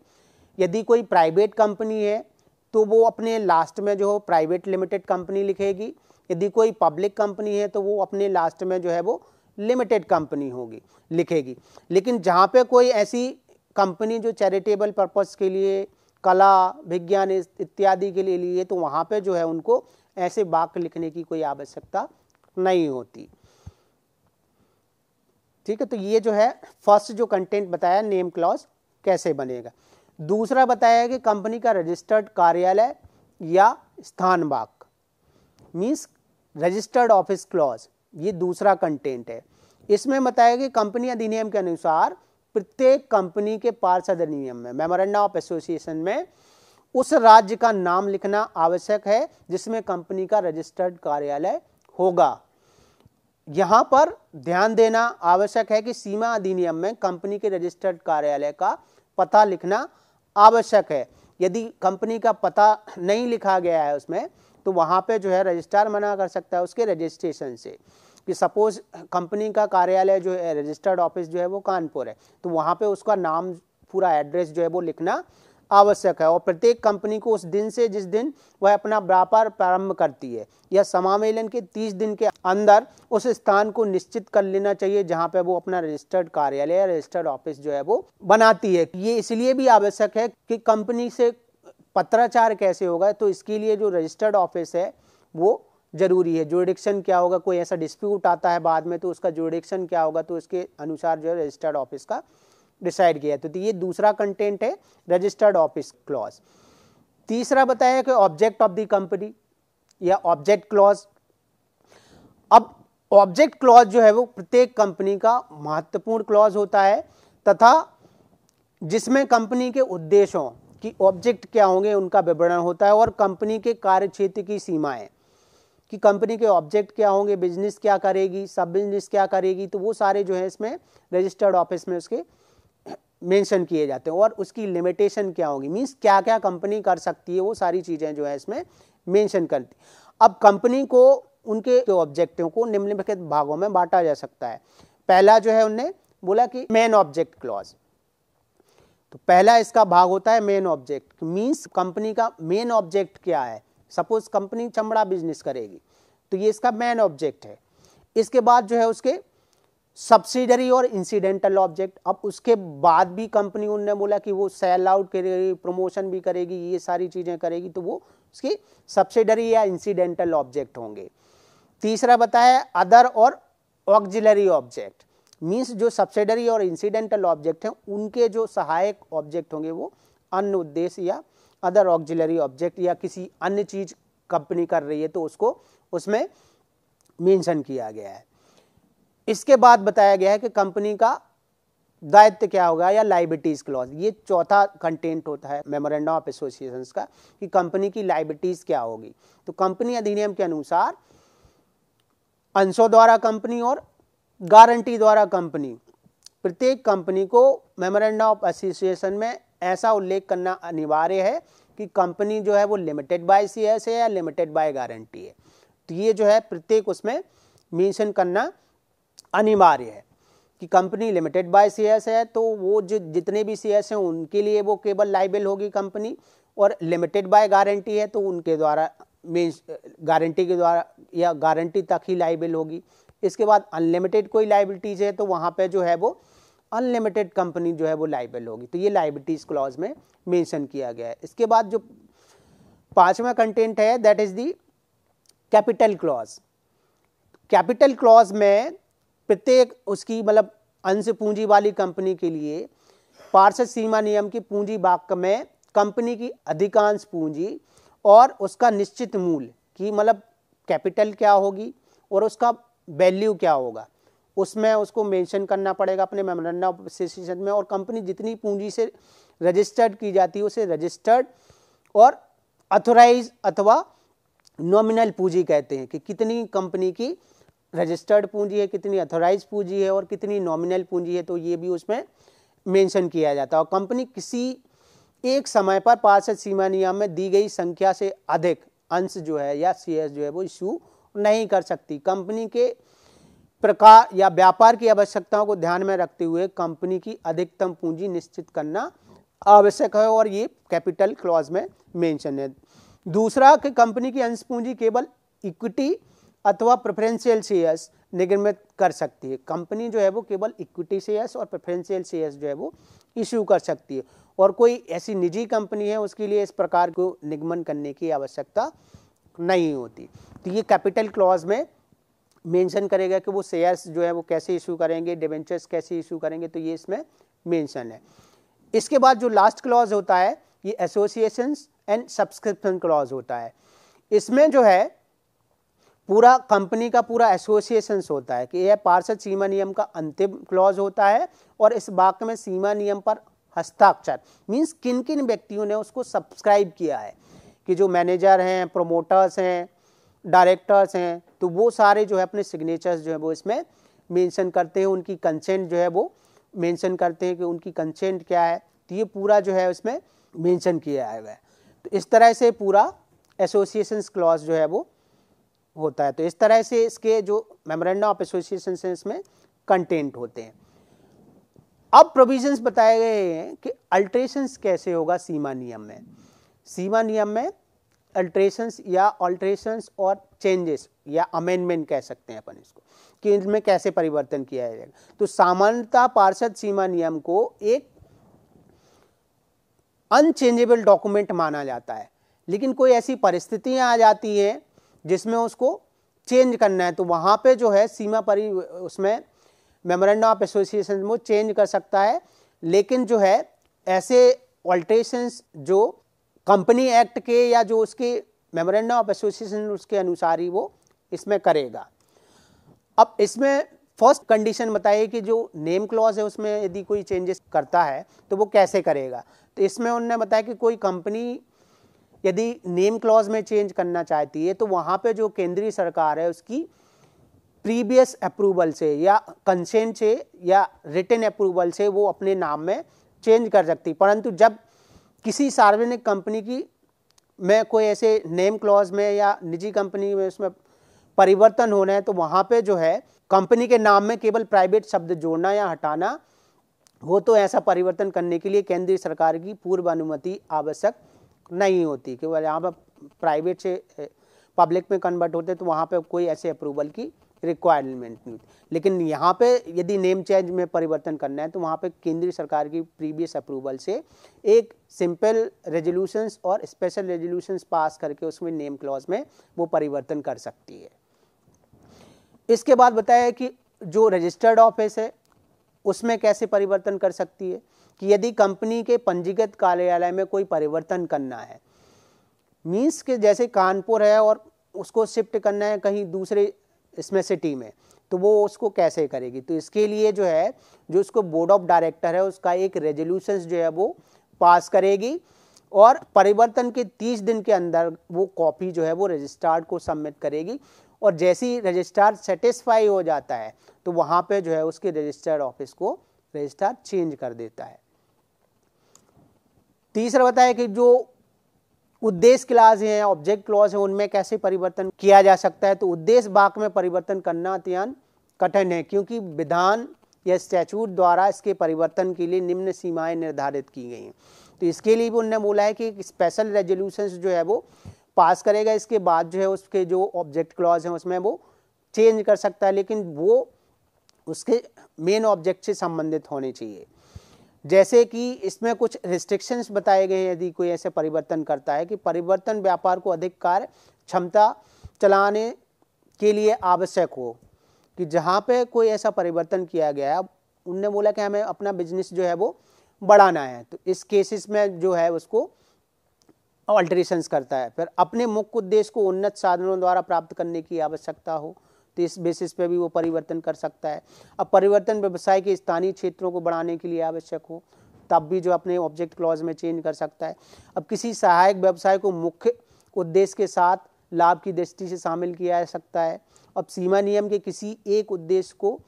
यदि कोई प्राइवेट कंपनी है तो वो अपने लास्ट में जो हो प्राइवेट लिमिटेड कंपनी लिखेगी यदि कोई पब्लिक कंपनी है तो वो अपने लास्ट में जो है वो लिमिटेड कंपनी होगी लिखेगी लेकिन जहाँ पे कोई ऐसी कंपनी जो चैरिटेबल पर्पज़ के लिए कला विज्ञान इत्यादि के लिए लिए तो वहाँ पे जो है उनको ऐसे वाक्य लिखने की कोई आवश्यकता नहीं होती ठीक है तो ये जो है फर्स्ट जो कंटेंट बताया नेम क्लॉज कैसे बनेगा दूसरा बताया कि कंपनी का रजिस्टर्ड कार्यालय या स्थान बाग मीन्स रजिस्टर्ड ऑफिस क्लॉज ये दूसरा कंटेंट है इसमें बताया कि कंपनी अधिनियम के अनुसार प्रत्येक कंपनी के पार्षद अधिनियम में मेमोरेंडम ऑफ एसोसिएशन में उस राज्य का नाम लिखना आवश्यक है जिसमें कंपनी का रजिस्टर्ड कार्यालय होगा यहाँ पर ध्यान देना आवश्यक है कि सीमा अधिनियम में कंपनी के रजिस्टर्ड कार्यालय का पता लिखना आवश्यक है यदि कंपनी का पता नहीं लिखा गया है उसमें तो वहाँ पे जो है रजिस्ट्रार मना कर सकता है उसके रजिस्ट्रेशन से कि सपोज कंपनी का कार्यालय जो है रजिस्टर्ड ऑफिस जो है वो कानपुर है तो वहाँ पे उसका नाम पूरा एड्रेस जो है वो लिखना आवश्यक है और प्रत्येक कंपनी को उस दिन से जिस दिन वह अपना व्यापार प्रारंभ करती है या समामेलन के 30 दिन के अंदर उस स्थान को निश्चित कर लेना चाहिए जहां पर वो अपना रजिस्टर्ड कार्यालय या रजिस्टर्ड ऑफिस जो है वो बनाती है ये इसलिए भी आवश्यक है कि कंपनी से पत्राचार कैसे होगा तो इसके लिए जो रजिस्टर्ड ऑफिस है वो जरूरी है जोडिक्शन क्या होगा कोई ऐसा डिस्प्यूट आता है बाद में तो उसका जोडिक्शन क्या होगा तो उसके अनुसार जो है रजिस्टर्ड ऑफिस का डिसाइड किया तो ये दूसरा कंटेंट है रजिस्टर्ड ऑफिस क्लॉज तीसरा बताया कि ऑब्जेक्ट ऑफ द कंपनी या ऑब्जेक्ट क्लॉज अब ऑब्जेक्ट क्लॉज जो है वो प्रत्येक कंपनी का महत्वपूर्ण क्लॉज होता है तथा जिसमें कंपनी के उद्देश्यों की ऑब्जेक्ट क्या होंगे उनका विवरण होता है और कंपनी के कार्य क्षेत्र की सीमाएं कि कंपनी के ऑब्जेक्ट क्या होंगे बिजनेस क्या करेगी सब बिजनेस क्या करेगी तो वो सारे जो है इसमें रजिस्टर्ड ऑफिस में उसके मेंशन किए जाते हैं और उसकी लिमिटेशन क्या होगी मीन्स क्या क्या कंपनी कर सकती है वो सारी चीज़ें जो है इसमें मेंशन करती अब कंपनी को उनके जो ऑब्जेक्टिव को निम्नलिखित भागों में बांटा जा सकता है पहला जो है उनने बोला कि मेन ऑब्जेक्ट क्लॉज तो पहला इसका भाग होता है मेन ऑब्जेक्ट मीन्स कंपनी का मेन ऑब्जेक्ट क्या है सपोज कंपनी चमड़ा बिजनेस करेगी तो ये इसका मेन ऑब्जेक्ट है इसके बाद जो है उसके सब्सिडरी और इंसिडेंटल ऑब्जेक्ट अब उसके बाद भी कंपनी उनने बोला कि वो सेल आउट करेगी प्रमोशन भी करेगी ये सारी चीज़ें करेगी तो वो उसकी सब्सिडरी या इंसिडेंटल ऑब्जेक्ट होंगे तीसरा बताया अदर और ऑक्जिलरी ऑब्जेक्ट मीन्स जो सब्सिडरी और इंसिडेंटल ऑब्जेक्ट हैं उनके जो सहायक ऑब्जेक्ट होंगे वो अन्य उद्देश्य या अदर ऑक्जिलरी ऑब्जेक्ट या किसी अन्य चीज़ कंपनी कर रही है तो उसको उसमें मेंशन किया गया है इसके बाद बताया गया है कि कंपनी का दायित्व क्या होगा या लाइबिलिटीज क्लॉज ये चौथा कंटेंट होता है मेमोरेंडम ऑफ एसोसिएशन का कि कंपनी की लाइबिलिटीज क्या होगी तो कंपनी अधिनियम के अनुसार अंशों द्वारा कंपनी और गारंटी द्वारा कंपनी प्रत्येक कंपनी को मेमोरेंडम ऑफ एसोसिएशन में ऐसा उल्लेख करना अनिवार्य है कि कंपनी जो है वो लिमिटेड बाय सी है या लिमिटेड बाय गारंटी है तो ये जो है प्रत्येक उसमें मेंशन करना अनिवार्य है कि कंपनी लिमिटेड बाय सी है तो वो जो जितने भी सी हैं उनके लिए वो केवल लाइबल होगी कंपनी और लिमिटेड बाय गारंटी है तो उनके द्वारा मीन्स गारंटी के द्वारा या गारंटी तक ही लाइबल होगी इसके बाद अनलिमिटेड कोई लाइबिलिटीज़ है तो वहाँ पर जो है वो अनलिमिटेड कंपनी जो है वो लाइबल होगी तो ये लाइबिलिटीज़ क्लॉज में मेंशन किया गया है इसके बाद जो पांचवा कंटेंट है that is the capital clause capital clause में प्रत्येक उसकी मतलब अंश पूंजी वाली कंपनी के लिए पार्षद सीमा नियम की पूंजी वाक्य में कंपनी की अधिकांश पूंजी और उसका निश्चित मूल कि मतलब कैपिटल क्या होगी और उसका वैल्यू क्या होगा उसमें उसको मेंशन करना पड़ेगा अपने मेमोरेंडम ऑफ एसोसिएशन में और कंपनी जितनी पूंजी से रजिस्टर्ड की जाती है उसे रजिस्टर्ड और अथोराइज अथवा नॉमिनल पूंजी कहते हैं कि कितनी कंपनी की रजिस्टर्ड पूंजी है कितनी अथोराइज पूंजी है और कितनी नॉमिनल पूंजी है तो ये भी उसमें मेंशन किया जाता है और कंपनी किसी एक समय पर पार्षद सीमा नियम में दी गई संख्या से अधिक अंश जो है या सी जो है वो इश्यू नहीं कर सकती कंपनी के प्रकार या व्यापार की आवश्यकताओं को ध्यान में रखते हुए कंपनी की अधिकतम पूंजी निश्चित करना आवश्यक है और ये कैपिटल क्लॉज में मेंशन है दूसरा कि कंपनी की अंश पूंजी केवल इक्विटी अथवा प्रेफरेंशियल शेयर्स निगमित कर सकती है कंपनी जो है वो केवल इक्विटी शेयर्स और प्रेफरेंशियल शेयर्स जो है वो इश्यू कर सकती है और कोई ऐसी निजी कंपनी है उसके लिए इस प्रकार को निगमन करने की आवश्यकता नहीं होती तो ये कैपिटल क्लॉज में मेंशन करेगा कि वो शेयर्स जो है वो कैसे इशू करेंगे डिवेंचर्स कैसे इशू करेंगे तो ये इसमें मेंशन है इसके बाद जो लास्ट क्लॉज होता है ये एसोसिएशंस एंड सब्सक्रिप्शन क्लॉज होता है इसमें जो है पूरा कंपनी का पूरा एसोसिएशन होता है कि यह पार्षद सीमा नियम का अंतिम क्लॉज होता है और इस वाक्य में सीमा नियम पर हस्ताक्षर मीन्स किन किन व्यक्तियों ने उसको सब्सक्राइब किया है कि जो मैनेजर हैं प्रोमोटर्स हैं डायरेक्टर्स हैं तो वो सारे जो है अपने सिग्नेचर्स जो है वो इसमें मेंशन करते हैं उनकी कंसेंट जो है वो मेंशन करते हैं कि उनकी कंसेंट क्या है तो ये पूरा जो है उसमें मेंशन किया है वह तो इस तरह से पूरा एसोसिएशन क्लॉज जो है वो होता है तो इस तरह से इसके जो मेमोरेंडम ऑफ एसोसिएशन से इसमें कंटेंट होते हैं अब प्रोविजंस बताए गए हैं कि अल्ट्रेशंस कैसे होगा सीमा नियम में सीमा नियम में अल्ट्रेशंस या अल्ट्रेशंस और चेंजेस या अमेंडमेंट कह सकते हैं अपन इसको कि इनमें कैसे परिवर्तन किया जाएगा तो सामान्यता पार्षद सीमा नियम को एक अनचेंजेबल डॉक्यूमेंट माना जाता है लेकिन कोई ऐसी परिस्थितियां आ जाती हैं जिसमें उसको चेंज करना है तो वहाँ पे जो है सीमा परि उसमें मेमोरेंडम ऑफ एसोसिएशन वो चेंज कर सकता है लेकिन जो है ऐसे ऑल्ट्रेशंस जो कंपनी एक्ट के या जो उसके मेमोरेंडम ऑफ एसोसिएशन उसके अनुसार ही वो इसमें करेगा अब इसमें फर्स्ट कंडीशन बताइए कि जो नेम क्लॉज है उसमें यदि कोई चेंजेस करता है तो वो कैसे करेगा तो इसमें उन्होंने बताया कि कोई कंपनी यदि नेम क्लॉज में चेंज करना चाहती है तो वहाँ पे जो केंद्रीय सरकार है उसकी प्रीवियस अप्रूवल से या कंसेंट से या रिटर्न अप्रूवल से वो अपने नाम में चेंज कर सकती परंतु जब किसी सार्वजनिक कंपनी की में कोई ऐसे नेम क्लॉज में या निजी कंपनी में उसमें परिवर्तन होना है तो वहाँ पे जो है कंपनी के नाम में केवल प्राइवेट शब्द जोड़ना या हटाना वो तो ऐसा परिवर्तन करने के लिए केंद्रीय सरकार की पूर्व अनुमति आवश्यक नहीं होती केवल यहाँ पर प्राइवेट से पब्लिक में कन्वर्ट होते तो वहाँ पर कोई ऐसे अप्रूवल की रिक्वायरमेंट नहीं लेकिन यहाँ पे यदि नेम चेंज में परिवर्तन करना है तो वहाँ पे केंद्रीय सरकार की प्रीवियस अप्रूवल से एक सिंपल रेजोल्यूशंस और स्पेशल रेजोल्यूशंस पास करके उसमें नेम क्लॉज में वो परिवर्तन कर सकती है इसके बाद बताया कि जो रजिस्टर्ड ऑफिस है उसमें कैसे परिवर्तन कर सकती है कि यदि कंपनी के पंजीकृत कार्यालय में कोई परिवर्तन करना है मीन्स के जैसे कानपुर है और उसको शिफ्ट करना है कहीं दूसरे इसमें सिटी में तो वो उसको कैसे करेगी तो इसके लिए जो है जो उसको बोर्ड ऑफ डायरेक्टर है उसका एक रेजोल्यूशन जो है वो पास करेगी और परिवर्तन के तीस दिन के अंदर वो कॉपी जो है वो रजिस्ट्रार को सबमिट करेगी और जैसे ही रजिस्ट्रार सेटिस्फाई हो जाता है तो वहाँ पे जो है उसके रजिस्टर्ड ऑफिस को रजिस्ट्रार चेंज कर देता है तीसरा बताया कि जो उद्देश्य क्लाज हैं ऑब्जेक्ट क्लॉज हैं उनमें कैसे परिवर्तन किया जा सकता है तो उद्देश्य वाक में परिवर्तन करना अत्यंत कठिन है क्योंकि विधान या स्टैचूट द्वारा इसके परिवर्तन के लिए निम्न सीमाएं निर्धारित की गई हैं तो इसके लिए भी उनने बोला है कि स्पेशल रेजोल्यूशन जो है वो पास करेगा इसके बाद जो है उसके जो ऑब्जेक्ट क्लॉज हैं उसमें वो चेंज कर सकता है लेकिन वो उसके मेन ऑब्जेक्ट से संबंधित होने चाहिए जैसे कि इसमें कुछ रिस्ट्रिक्शंस बताए गए हैं यदि कोई ऐसे परिवर्तन करता है कि परिवर्तन व्यापार को अधिक कार्य क्षमता चलाने के लिए आवश्यक हो कि जहाँ पे कोई ऐसा परिवर्तन किया गया है उनने बोला कि हमें अपना बिजनेस जो है वो बढ़ाना है तो इस केसेस में जो है उसको ऑल्ट्रेशंस करता है फिर अपने मुख्य उद्देश्य को उन्नत साधनों द्वारा प्राप्त करने की आवश्यकता हो तो इस बेसिस पे भी वो परिवर्तन कर सकता है अब परिवर्तन व्यवसाय के स्थानीय क्षेत्रों को बढ़ाने के लिए आवश्यक हो तब भी जो अपने ऑब्जेक्ट क्लॉज में चेंज कर सकता है अब किसी सहायक व्यवसाय को मुख्य उद्देश्य के साथ लाभ की दृष्टि से शामिल किया जा सकता है अब सीमा नियम के किसी एक उद्देश्य को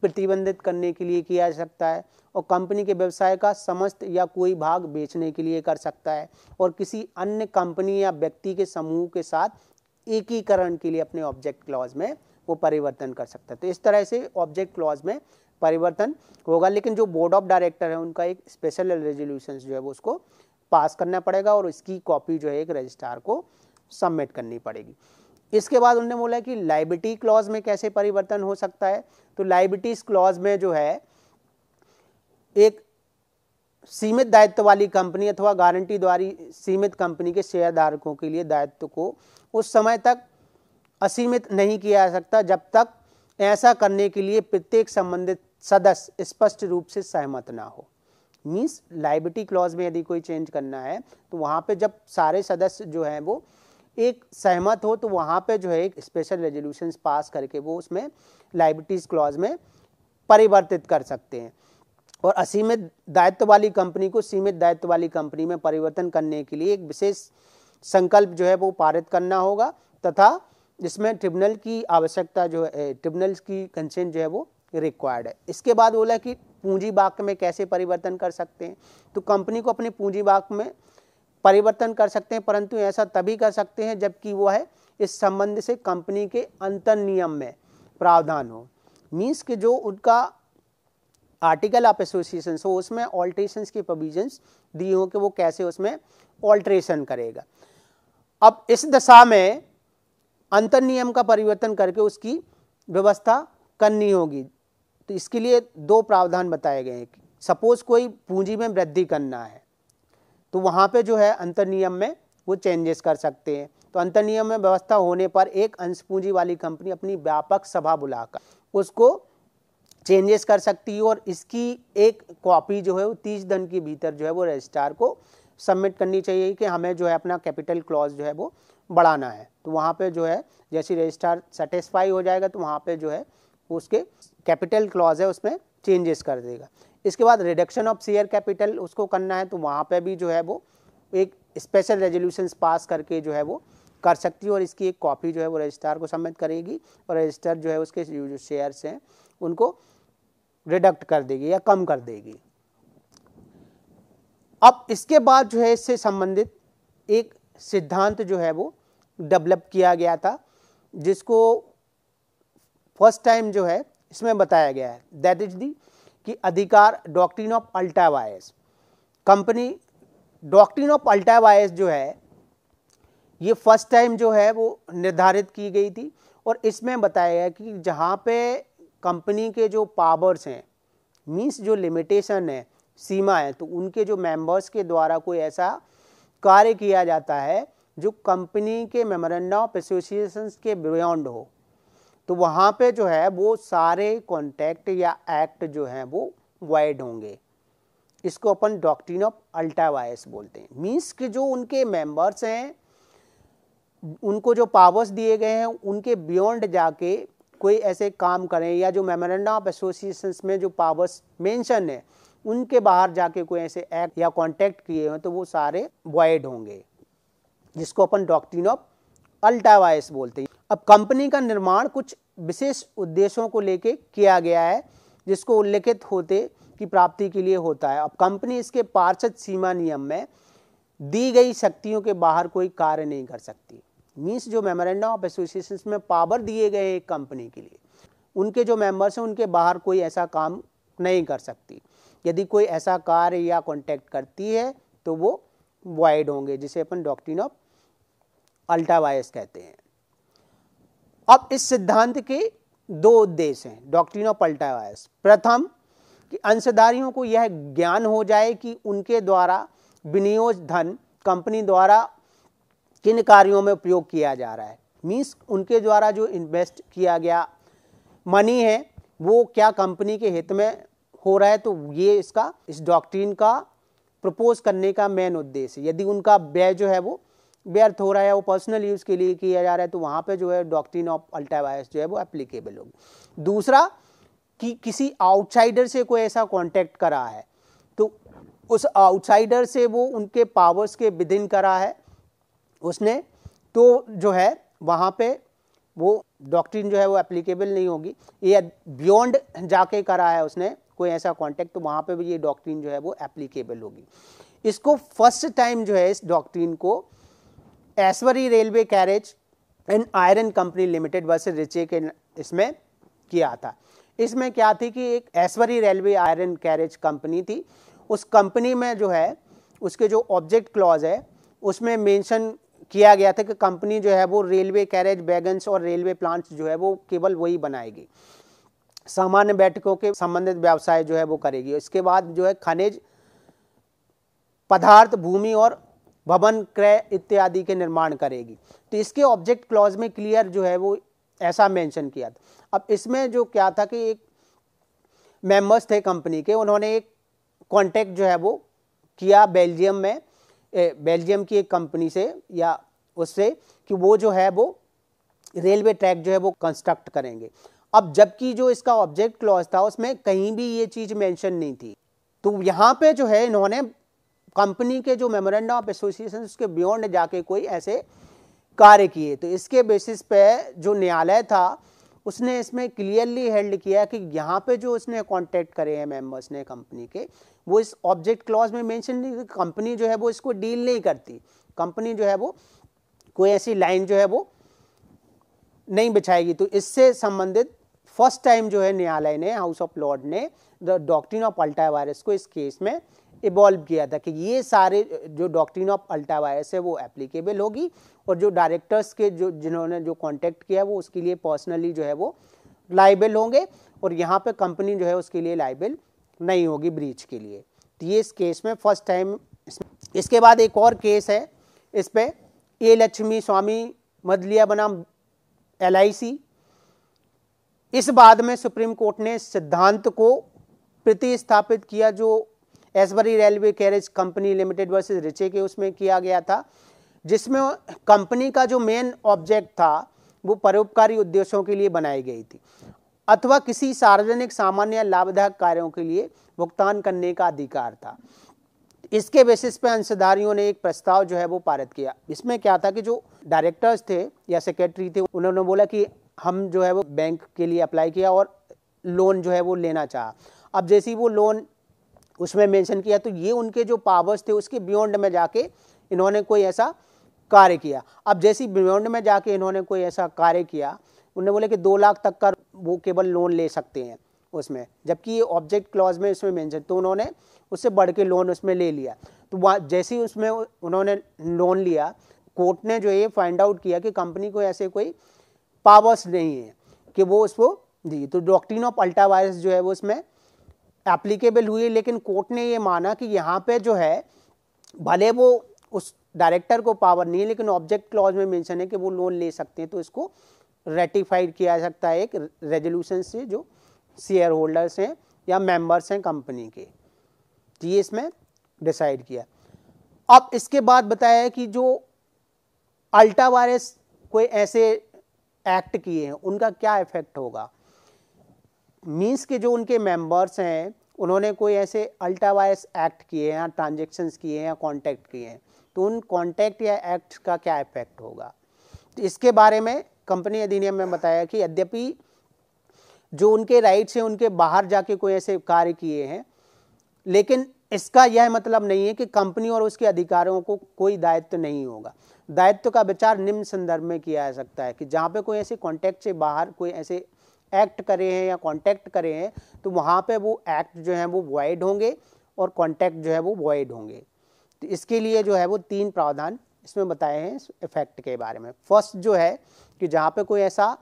प्रतिबंधित करने के लिए किया जा सकता है और कंपनी के व्यवसाय का समस्त या कोई भाग बेचने के लिए कर सकता है और किसी अन्य कंपनी या व्यक्ति के समूह के साथ एकीकरण के लिए अपने ऑब्जेक्ट क्लॉज में वो परिवर्तन कर सकता है तो इस तरह से ऑब्जेक्ट क्लॉज में परिवर्तन होगा लेकिन जो बोर्ड ऑफ डायरेक्टर है उनका एक स्पेशल रेजोल्यूशन जो है वो उसको पास करना पड़ेगा और इसकी कॉपी जो है एक रजिस्ट्रार को सबमिट करनी पड़ेगी इसके बाद उन्होंने बोला कि लाइबिटी क्लॉज में कैसे परिवर्तन हो सकता है तो लाइबिटीज क्लॉज में जो है एक सीमित दायित्व वाली कंपनी अथवा गारंटी द्वारा सीमित कंपनी के शेयरधारकों के लिए दायित्व को उस समय तक असीमित नहीं किया जा सकता जब तक ऐसा करने के लिए प्रत्येक संबंधित सदस्य स्पष्ट रूप से सहमत ना हो मीन्स लाइबिलिटी क्लॉज में यदि कोई चेंज करना है तो वहाँ पे जब सारे सदस्य जो हैं वो एक सहमत हो तो वहाँ पे जो है एक स्पेशल रेजोल्यूशन पास करके वो उसमें लाइबिलिटीज क्लॉज में परिवर्तित कर सकते हैं और असीमित दायित्व वाली कंपनी को सीमित दायित्व वाली कंपनी में परिवर्तन करने के लिए एक विशेष संकल्प जो है वो पारित करना होगा तथा इसमें ट्रिब्यूनल की आवश्यकता जो है ट्रिब्यूनल की कंसेंट जो है वो रिक्वायर्ड है इसके बाद बोला कि पूंजी बाग में कैसे परिवर्तन कर सकते हैं तो कंपनी को अपने पूंजी बाग में परिवर्तन कर सकते हैं परंतु ऐसा तभी कर सकते हैं जबकि वो है इस संबंध से कंपनी के अंतर नियम में प्रावधान हो मीन्स के जो उनका आर्टिकल ऑफ एसोसिएशन हो उसमें ऑल्ट्रेशन की प्रोविजन्स दी हों कि वो कैसे उसमें ऑल्ट्रेशन करेगा अब इस दशा में अंतर नियम का परिवर्तन करके उसकी व्यवस्था करनी होगी तो इसके लिए दो प्रावधान बताए गए हैं सपोज कोई पूंजी में वृद्धि करना है तो वहाँ पे जो है अंतर नियम में वो चेंजेस कर सकते हैं तो अंतर नियम में व्यवस्था होने पर एक अंश पूंजी वाली कंपनी अपनी व्यापक सभा बुलाकर उसको चेंजेस कर सकती है और इसकी एक कॉपी जो है वो तीस दिन के भीतर जो है वो रजिस्ट्रार को सबमिट करनी चाहिए कि हमें जो है अपना कैपिटल क्लॉज जो है वो बढ़ाना है तो वहाँ पे जो है जैसे रजिस्ट्रार सेटिस्फाई हो जाएगा तो वहाँ पे जो है उसके कैपिटल क्लॉज है उसमें चेंजेस कर देगा इसके बाद रिडक्शन ऑफ शेयर कैपिटल उसको करना है तो वहाँ पे भी जो है वो एक स्पेशल रेजोल्यूशन पास करके जो है वो कर सकती है और इसकी एक कॉपी जो है वो रजिस्ट्रार को सबमिट करेगी और रजिस्टर जो है उसके जो शेयर्स हैं उनको रिडक्ट कर देगी या कम कर देगी अब इसके बाद जो है इससे संबंधित एक सिद्धांत जो है वो डेवलप किया गया था जिसको फर्स्ट टाइम जो है इसमें बताया गया है दैट इज दी कि अधिकार doctrine of ultra vires company doctrine of ultra vires जो है ये फर्स्ट टाइम जो है वो निर्धारित की गई थी और इसमें बताया गया कि जहाँ पे कंपनी के जो पावर्स हैं मीन्स जो लिमिटेशन है सीमा है तो उनके जो मेंबर्स के द्वारा कोई ऐसा कार्य किया जाता है जो कंपनी के मेमोरेंडा ऑफ एसोसिएशन के बियॉन्ड हो तो वहाँ पे जो है वो सारे कॉन्टैक्ट या एक्ट जो हैं वो वाइड होंगे इसको अपन डॉक्ट्रिन ऑफ अल्टावायस बोलते हैं मीन्स कि जो उनके मेंबर्स हैं उनको जो पावर्स दिए गए हैं उनके बियॉन्ड जाके कोई ऐसे काम करें या जो मेमोरेंडा ऑफ एसोसिएशन में जो पावर्स मेंशन है उनके बाहर जाके कोई ऐसे एक्ट या कॉन्टैक्ट किए हों तो वो सारे वॉइड होंगे जिसको अपन डॉक्ट्रीन ऑफ अल्टावायस बोलते हैं अब कंपनी का निर्माण कुछ विशेष उद्देश्यों को लेके किया गया है जिसको उल्लेखित होते की प्राप्ति के लिए होता है अब कंपनी इसके पार्षद सीमा नियम में दी गई शक्तियों के बाहर कोई कार्य नहीं कर सकती मीन्स जो मेमोरेंडम ऑफ एसोसिएशन में पावर दिए गए एक कंपनी के लिए उनके जो मेंबर्स हैं उनके बाहर कोई ऐसा काम नहीं कर सकती यदि कोई ऐसा कार्य या कॉन्टैक्ट करती है तो वो वाइड होंगे जिसे अपन डॉक्ट्रिन ऑफ अल्टा अल्ट्रावायस कहते हैं अब इस सिद्धांत के दो उद्देश्य हैं डॉक्ट्रिन ऑफ अल्टा अल्ट्रावायस प्रथम कि अंशधारियों को यह ज्ञान हो जाए कि उनके द्वारा विनियोज धन कंपनी द्वारा किन कार्यों में उपयोग किया जा रहा है मीन्स उनके द्वारा जो इन्वेस्ट किया गया मनी है वो क्या कंपनी के हित में हो रहा है तो ये इसका इस डॉक्ट्रिन का प्रपोज करने का मेन उद्देश्य यदि उनका व्यय जो है वो व्यर्थ हो रहा है वो पर्सनल यूज़ के लिए किया जा रहा है तो वहाँ पे जो है डॉक्ट्रिन ऑफ अल्ट्रावायस जो है वो एप्लीकेबल होगी दूसरा कि किसी आउटसाइडर से कोई ऐसा कॉन्टैक्ट करा है तो उस आउटसाइडर से वो उनके पावर्स के विदिन करा है उसने तो जो है वहाँ पे वो डॉक्ट्रिन जो है वो एप्लीकेबल नहीं होगी ये बियॉन्ड जाके करा है उसने कोई ऐसा कॉन्टैक्ट तो वहाँ पे भी ये डॉक्ट्रिन जो है वो एप्लीकेबल होगी इसको फर्स्ट टाइम जो है इस डॉक्ट्रिन को Ashbury railway carriage and iron company limited versus Riche के इसमें किया था इसमें क्या थी कि एक Ashbury railway iron carriage company थी उस कंपनी में जो है उसके जो ऑब्जेक्ट क्लॉज है उसमें मेंशन किया गया था कि कंपनी जो है वो रेलवे कैरेज वैगन्स और रेलवे प्लांट्स जो है वो केवल वही बनाएगी सामान्य बैठकों के संबंधित व्यवसाय जो है वो करेगी इसके बाद जो है खनिज पदार्थ भूमि और भवन क्रय इत्यादि के निर्माण करेगी तो इसके ऑब्जेक्ट क्लॉज में क्लियर जो है वो ऐसा मेंशन किया था अब इसमें जो क्या था कि एक मेंबर्स थे कंपनी के उन्होंने एक कॉन्टेक्ट जो है वो किया बेल्जियम में बेल्जियम की एक कंपनी से या उससे कि वो जो है वो रेलवे ट्रैक जो है वो कंस्ट्रक्ट करेंगे अब जबकि जो इसका ऑब्जेक्ट क्लॉज था उसमें कहीं भी ये चीज़ मेंशन नहीं थी तो यहाँ पे जो है इन्होंने कंपनी के जो मेमोरेंडम ऑफ एसोसिएशन उसके बियॉन्ड जाके कोई ऐसे कार्य किए तो इसके बेसिस पे जो न्यायालय था उसने इसमें क्लियरली हेल्ड किया कि यहाँ पे जो उसने कांटेक्ट करे हैं मेंबर्स ने कंपनी के वो इस ऑब्जेक्ट क्लॉज में मेंशन नहीं कंपनी जो है वो इसको डील नहीं करती कंपनी जो है वो कोई ऐसी लाइन जो है वो नहीं बिछाएगी तो इससे संबंधित फर्स्ट टाइम जो है न्यायालय ने हाउस ऑफ लॉर्ड ने the doctrine of ultra vires को इस केस में इवॉल्व किया था कि ये सारे जो डॉक्ट्रिन ऑफ अल्टा वायरस है वो एप्लीकेबल होगी और जो डायरेक्टर्स के जो जिन्होंने जो कॉन्टैक्ट किया वो उसके लिए पर्सनली जो है वो लाइबल होंगे और यहाँ पे कंपनी जो है उसके लिए लाइबल नहीं होगी ब्रीच के लिए तो ये इस केस में फर्स्ट टाइम इसके बाद एक और केस है इस पर ए लक्ष्मी स्वामी मदलिया बनाम एल इस बाद में सुप्रीम कोर्ट ने सिद्धांत को प्रतिस्थापित किया जो Ashbury railway carriage company limited versus Riche के उसमें किया गया था जिसमें कंपनी का जो मेन ऑब्जेक्ट था वो परोपकारी उद्देश्यों के लिए बनाई गई थी अथवा किसी सार्वजनिक सामान्य लाभदायक कार्यों के लिए भुगतान करने का अधिकार था इसके बेसिस पे अंशधारियों ने एक प्रस्ताव जो है वो पारित किया इसमें क्या था कि जो डायरेक्टर्स थे या सेक्रेटरी थे उन्होंने बोला कि हम जो है वो बैंक के लिए अप्लाई किया और लोन जो है वो लेना चाहा अब जैसे ही वो लोन उसमें मेंशन किया तो ये उनके जो पावर्स थे उसके बियॉन्ड में जाके इन्होंने कोई ऐसा कार्य किया अब जैसी बियॉन्ड में जाके इन्होंने कोई ऐसा कार्य किया उन्होंने बोले कि दो लाख तक का वो केवल लोन ले सकते हैं उसमें जबकि ये ऑब्जेक्ट क्लॉज में इसमें मेंशन तो उन्होंने उससे बढ़ के लोन उसमें ले लिया तो वहाँ जैसे ही उसमें उन्होंने लोन लिया कोर्ट ने जो ये फाइंड आउट किया कि कंपनी को ऐसे कोई पावर्स नहीं है कि वो उसको जी तो डॉक्ट्रीन ऑफ अल्टा वायरस जो है वो उसमें एप्लीकेबल हुई लेकिन कोर्ट ने ये माना कि यहाँ पे जो है भले वो उस डायरेक्टर को पावर नहीं है लेकिन ऑब्जेक्ट क्लॉज में मेंशन है कि वो लोन ले सकते हैं तो इसको रेटिफाइड किया जा सकता है एक रेजोल्यूशन से जो शेयर होल्डर्स हैं या मेंबर्स हैं कंपनी के तो ये इसमें डिसाइड किया अब इसके बाद बताया कि जो अल्टावायरस वायरस कोई ऐसे एक्ट किए हैं उनका क्या इफेक्ट होगा मीन्स के जो उनके मेंबर्स हैं उन्होंने कोई ऐसे अल्ट्रावायस एक्ट किए हैं या ट्रांजेक्शन्स किए हैं या कॉन्टैक्ट किए हैं तो उन कॉन्टैक्ट या एक्ट का क्या इफेक्ट होगा तो इसके बारे में कंपनी अधिनियम में बताया कि यद्यपि जो उनके राइट्स हैं उनके बाहर जाके कोई ऐसे कार्य किए हैं लेकिन इसका यह मतलब नहीं है कि कंपनी और उसके अधिकारियों को कोई दायित्व नहीं होगा दायित्व का विचार निम्न संदर्भ में किया जा सकता है कि जहाँ पे कोई ऐसे कॉन्टैक्ट से बाहर कोई ऐसे एक्ट करे हैं या कॉन्टैक्ट करे हैं तो वहाँ पे वो एक्ट जो है वो वॉइड होंगे और कॉन्टैक्ट जो है वो वॉइड होंगे तो इसके लिए जो है वो तीन प्रावधान इसमें बताए हैं इस इफेक्ट के बारे में फर्स्ट जो है कि जहाँ पे कोई ऐसा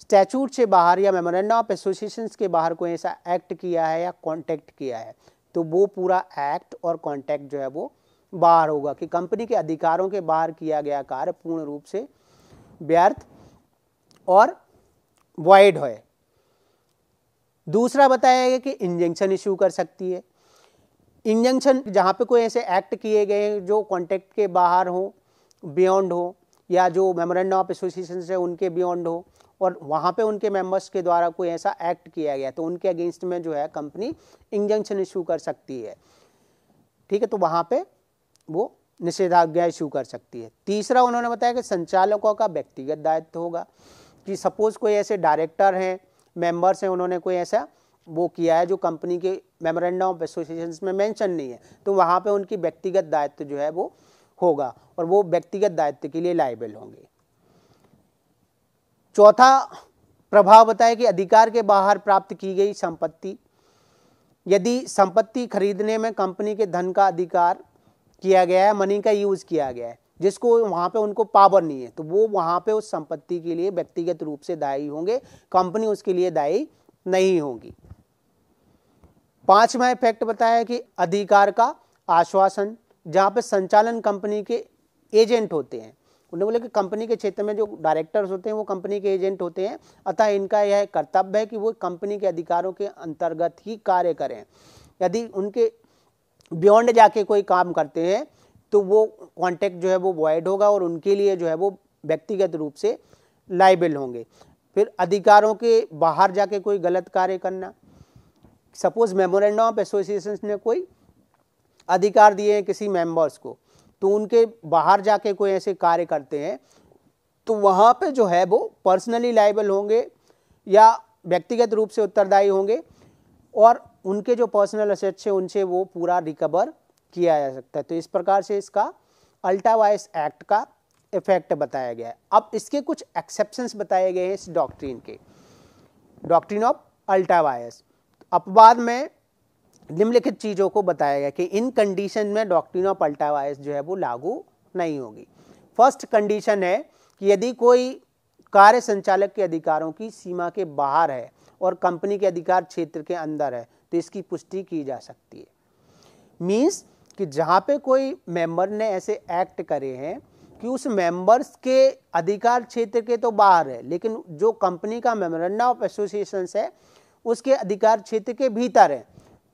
स्टैचूट से बाहर या मेमोरेंडम ऑफ एसोसिएशन के बाहर कोई ऐसा एक्ट किया है या कॉन्टैक्ट किया है तो वो पूरा एक्ट और कॉन्टैक्ट जो है वो बाहर होगा कि कंपनी के अधिकारों के बाहर किया गया कार्य पूर्ण रूप से व्यर्थ और वॉइड है दूसरा बताया गया कि इंजेंक्शन इशू कर सकती है इंजंक्शन जहाँ पे कोई ऐसे एक्ट किए गए हैं जो कॉन्टेक्ट के बाहर हो बियॉन्ड हो या जो मेमोरेंडम ऑफ एसोसिएशन से उनके बियॉन्ड हो और वहाँ पे उनके मेंबर्स के द्वारा कोई ऐसा एक्ट किया गया तो उनके अगेंस्ट में जो है कंपनी इंजेंक्शन इशू कर सकती है ठीक है तो वहाँ पे वो निषेधाज्ञा इशू कर सकती है तीसरा उन्होंने बताया कि संचालकों का व्यक्तिगत दायित्व होगा कि सपोज़ कोई ऐसे डायरेक्टर हैं मेंबर्स हैं उन्होंने कोई ऐसा वो किया है जो कंपनी के मेमोरेंडम ऑफ एसोसिएशन में मेंशन नहीं है तो वहाँ पे उनकी व्यक्तिगत दायित्व जो है वो होगा और वो व्यक्तिगत दायित्व के लिए लाइबल होंगे चौथा प्रभाव बताए कि अधिकार के बाहर प्राप्त की गई संपत्ति यदि संपत्ति खरीदने में कंपनी के धन का अधिकार किया गया है मनी का यूज किया गया है जिसको वहाँ पे उनको पावर नहीं है तो वो वहाँ पे उस संपत्ति के लिए व्यक्तिगत रूप से दायी होंगे कंपनी उसके लिए दायी नहीं होगी पांचवा इफेक्ट बताया कि अधिकार का आश्वासन जहाँ पे संचालन कंपनी के एजेंट होते हैं उन्होंने बोले कि कंपनी के क्षेत्र में जो डायरेक्टर्स होते हैं वो कंपनी के एजेंट होते हैं अतः इनका यह कर्तव्य है कि वो कंपनी के अधिकारों के अंतर्गत ही कार्य करें यदि उनके बियॉन्ड जाके कोई काम करते हैं तो वो कॉन्टैक्ट जो है वो वॉइड होगा और उनके लिए जो है वो व्यक्तिगत रूप से लाइबल होंगे फिर अधिकारों के बाहर जाके कोई गलत कार्य करना सपोज मेमोरेंडम ऑफ एसोसिएशन ने कोई अधिकार दिए हैं किसी मेंबर्स को तो उनके बाहर जाके कोई ऐसे कार्य करते हैं तो वहाँ पे जो है वो पर्सनली लाइबल होंगे या व्यक्तिगत रूप से उत्तरदायी होंगे और उनके जो पर्सनल असेट्स हैं उनसे वो पूरा रिकवर किया जा सकता है तो इस प्रकार से इसका अल्ट्रावायस एक्ट का इफेक्ट बताया गया है अब इसके कुछ एक्सेप्शंस बताए गए हैं इस डॉक्ट्रीन के डॉक्ट्रीन ऑफ अल्ट्रावायस अपवाद में निम्नलिखित चीज़ों को बताया गया कि इन कंडीशन में डॉक्ट्रीन ऑफ अल्टावायस जो है वो लागू नहीं होगी फर्स्ट कंडीशन है कि यदि कोई कार्य संचालक के अधिकारों की सीमा के बाहर है और कंपनी के अधिकार क्षेत्र के अंदर है तो इसकी पुष्टि की जा सकती है मीन्स कि जहाँ पे कोई मेंबर ने ऐसे एक्ट करे हैं कि उस मेंबर्स के अधिकार क्षेत्र के तो बाहर है लेकिन जो कंपनी का मेमोरेंडा ऑफ एसोसिएशन है उसके अधिकार क्षेत्र के भीतर है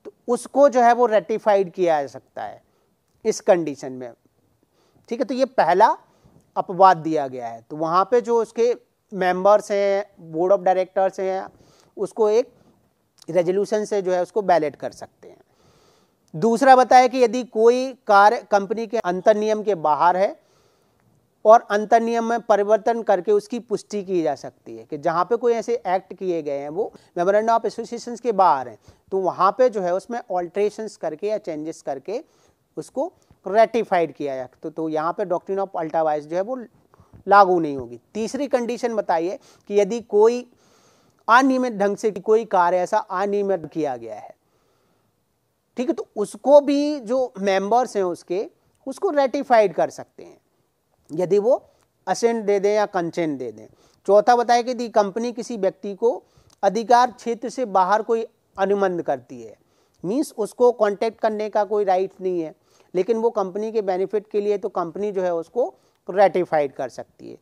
तो उसको जो है वो रेटिफाइड किया जा सकता है इस कंडीशन में ठीक है तो ये पहला अपवाद दिया गया है तो वहाँ पे जो उसके मेंबर्स हैं बोर्ड ऑफ डायरेक्टर्स हैं उसको एक रेजोल्यूशन से जो है उसको बैलेट कर सकते हैं दूसरा बताया कि यदि कोई कार्य कंपनी के अंतर नियम के बाहर है और अंतर नियम में परिवर्तन करके उसकी पुष्टि की जा सकती है कि जहाँ पे कोई ऐसे एक्ट किए गए हैं वो मेमोरेंडम ऑफ एसोसिएशन के बाहर हैं तो वहाँ पे जो है उसमें ऑल्ट्रेशंस करके या चेंजेस करके उसको रेटिफाइड किया जा तो, तो यहाँ पे डॉक्ट्रिन ऑफ अल्टावाइज जो है वो लागू नहीं होगी तीसरी कंडीशन बताइए कि यदि कोई अनियमित ढंग से कोई कार्य ऐसा अनियमित किया गया है ठीक है तो उसको भी जो मेंबर्स हैं उसके उसको रेटिफाइड कर सकते हैं यदि वो असेंट दे दें या कंसेंट दे दें चौथा बताया कि यदि कंपनी किसी व्यक्ति को अधिकार क्षेत्र से बाहर कोई अनुबंध करती है मीन्स उसको कांटेक्ट करने का कोई राइट नहीं है लेकिन वो कंपनी के बेनिफिट के लिए तो कंपनी जो है उसको रेटिफाइड कर सकती है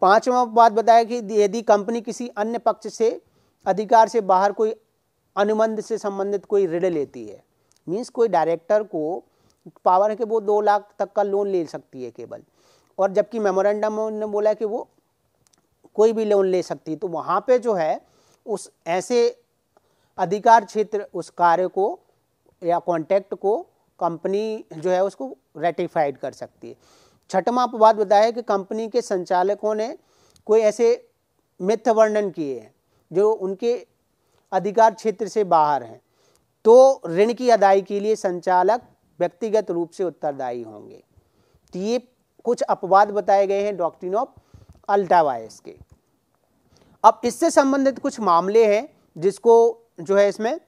पांचवा बात बताया कि यदि कंपनी किसी अन्य पक्ष से अधिकार से बाहर कोई अनुबंध से संबंधित कोई ऋण लेती है मीन्स कोई डायरेक्टर को पावर है कि वो दो लाख तक का लोन ले सकती है केवल और जबकि मेमोरेंडम ने बोला कि वो कोई भी लोन ले सकती है तो वहाँ पे जो है उस ऐसे अधिकार क्षेत्र उस कार्य को या कॉन्टैक्ट को कंपनी जो है उसको रेटिफाइड कर सकती है छठवा अपवाद बताया कि कंपनी के संचालकों ने कोई ऐसे मिथ्य वर्णन किए हैं जो उनके अधिकार क्षेत्र से बाहर हैं तो ऋण की अदाई के लिए संचालक व्यक्तिगत रूप से उत्तरदायी होंगे तो ये कुछ अपवाद बताए गए हैं डॉक्ट्रिन ऑफ अल्टावायस के अब इससे संबंधित कुछ मामले हैं जिसको जो है इसमें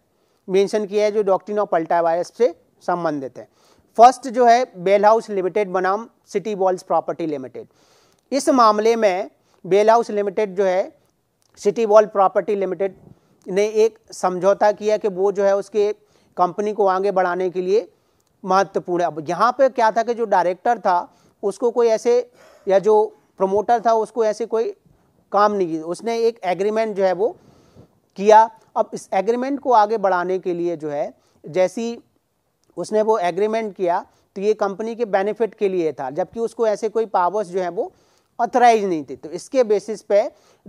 मेंशन किया है जो डॉक्ट्रिन ऑफ अल्टावायस से संबंधित है फर्स्ट जो है बेल हाउस लिमिटेड बनाम सिटी वॉल्स प्रॉपर्टी लिमिटेड इस मामले में बेल हाउस लिमिटेड जो है सिटी वॉल प्रॉपर्टी लिमिटेड ने एक समझौता किया कि वो जो है उसके कंपनी को आगे बढ़ाने के लिए महत्वपूर्ण है अब यहाँ पर क्या था कि जो डायरेक्टर था उसको कोई ऐसे या जो प्रमोटर था उसको ऐसे कोई काम नहीं किया उसने एक एग्रीमेंट जो है वो किया अब इस एग्रीमेंट को आगे बढ़ाने के लिए जो है जैसी उसने वो एग्रीमेंट किया तो ये कंपनी के बेनिफिट के लिए था जबकि उसको ऐसे कोई पावर्स जो है वो ऑथराइज नहीं थे तो इसके बेसिस पे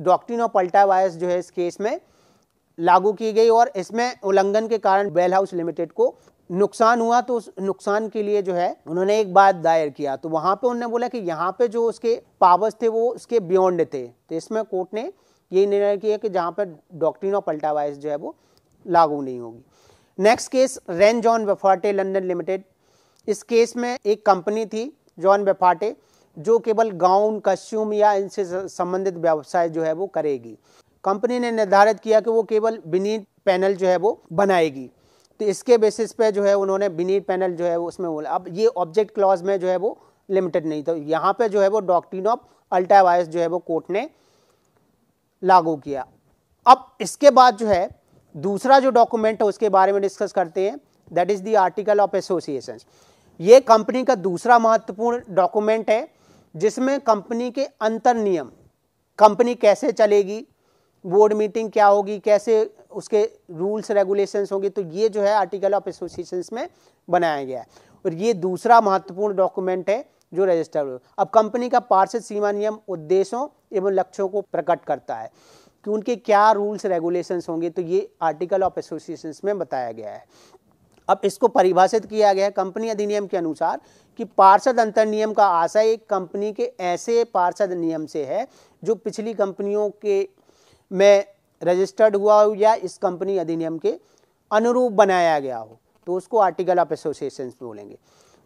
डॉक्टिन ऑफ वायरस जो है इस केस में लागू की गई और इसमें उल्लंघन के कारण बेल हाउस लिमिटेड को नुकसान हुआ तो उस नुकसान के लिए जो है उन्होंने एक बात दायर किया तो वहाँ पे उन्होंने बोला कि यहाँ पे जो उसके पावर्स थे वो उसके बियॉन्ड थे तो इसमें कोर्ट ने ये निर्णय किया कि जहाँ पर डॉक्ट्रिन ऑफ अल्टावाइज जो है वो लागू नहीं होगी next case re Jon Beauforte London limited इस केस में एक कंपनी थी जॉन वेफाटे जो केवल गाउन कस्ट्यूम या इनसे संबंधित व्यवसाय जो है वो करेगी कंपनी ने निर्धारित किया कि वो केवल बिनीट पैनल जो है वो बनाएगी तो इसके बेसिस पे जो है उन्होंने बिनीट पैनल जो है वो उसमें बोला अब ये ऑब्जेक्ट क्लॉज में जो है वो लिमिटेड नहीं था यहाँ पे जो है वो डॉक्टिन ऑफ अल्टावायस जो है वो कोर्ट ने लागू किया अब इसके बाद जो है दूसरा जो डॉक्यूमेंट है उसके बारे में डिस्कस करते हैं that is the article of association ये कंपनी का दूसरा महत्वपूर्ण डॉक्यूमेंट है जिसमें कंपनी के अंतर नियम कंपनी कैसे चलेगी बोर्ड मीटिंग क्या होगी कैसे उसके रूल्स रेगुलेशंस होंगे तो ये जो है आर्टिकल ऑफ एसोसिएशन में बनाया गया है और ये दूसरा महत्वपूर्ण डॉक्यूमेंट है जो रजिस्टर अब कंपनी का पार्षद सीमा नियम उद्देश्यों एवं लक्ष्यों को प्रकट करता है कि उनके क्या रूल्स रेगुलेशंस होंगे तो ये आर्टिकल ऑफ एसोसिएशन में बताया गया है अब इसको परिभाषित किया गया है कंपनी अधिनियम के अनुसार कि पार्षद अंतर नियम का आशय एक कंपनी के ऐसे पार्षद नियम से है जो पिछली कंपनियों के में रजिस्टर्ड हुआ हो या इस कंपनी अधिनियम के अनुरूप बनाया गया हो तो उसको आर्टिकल ऑफ एसोसिएशन बोलेंगे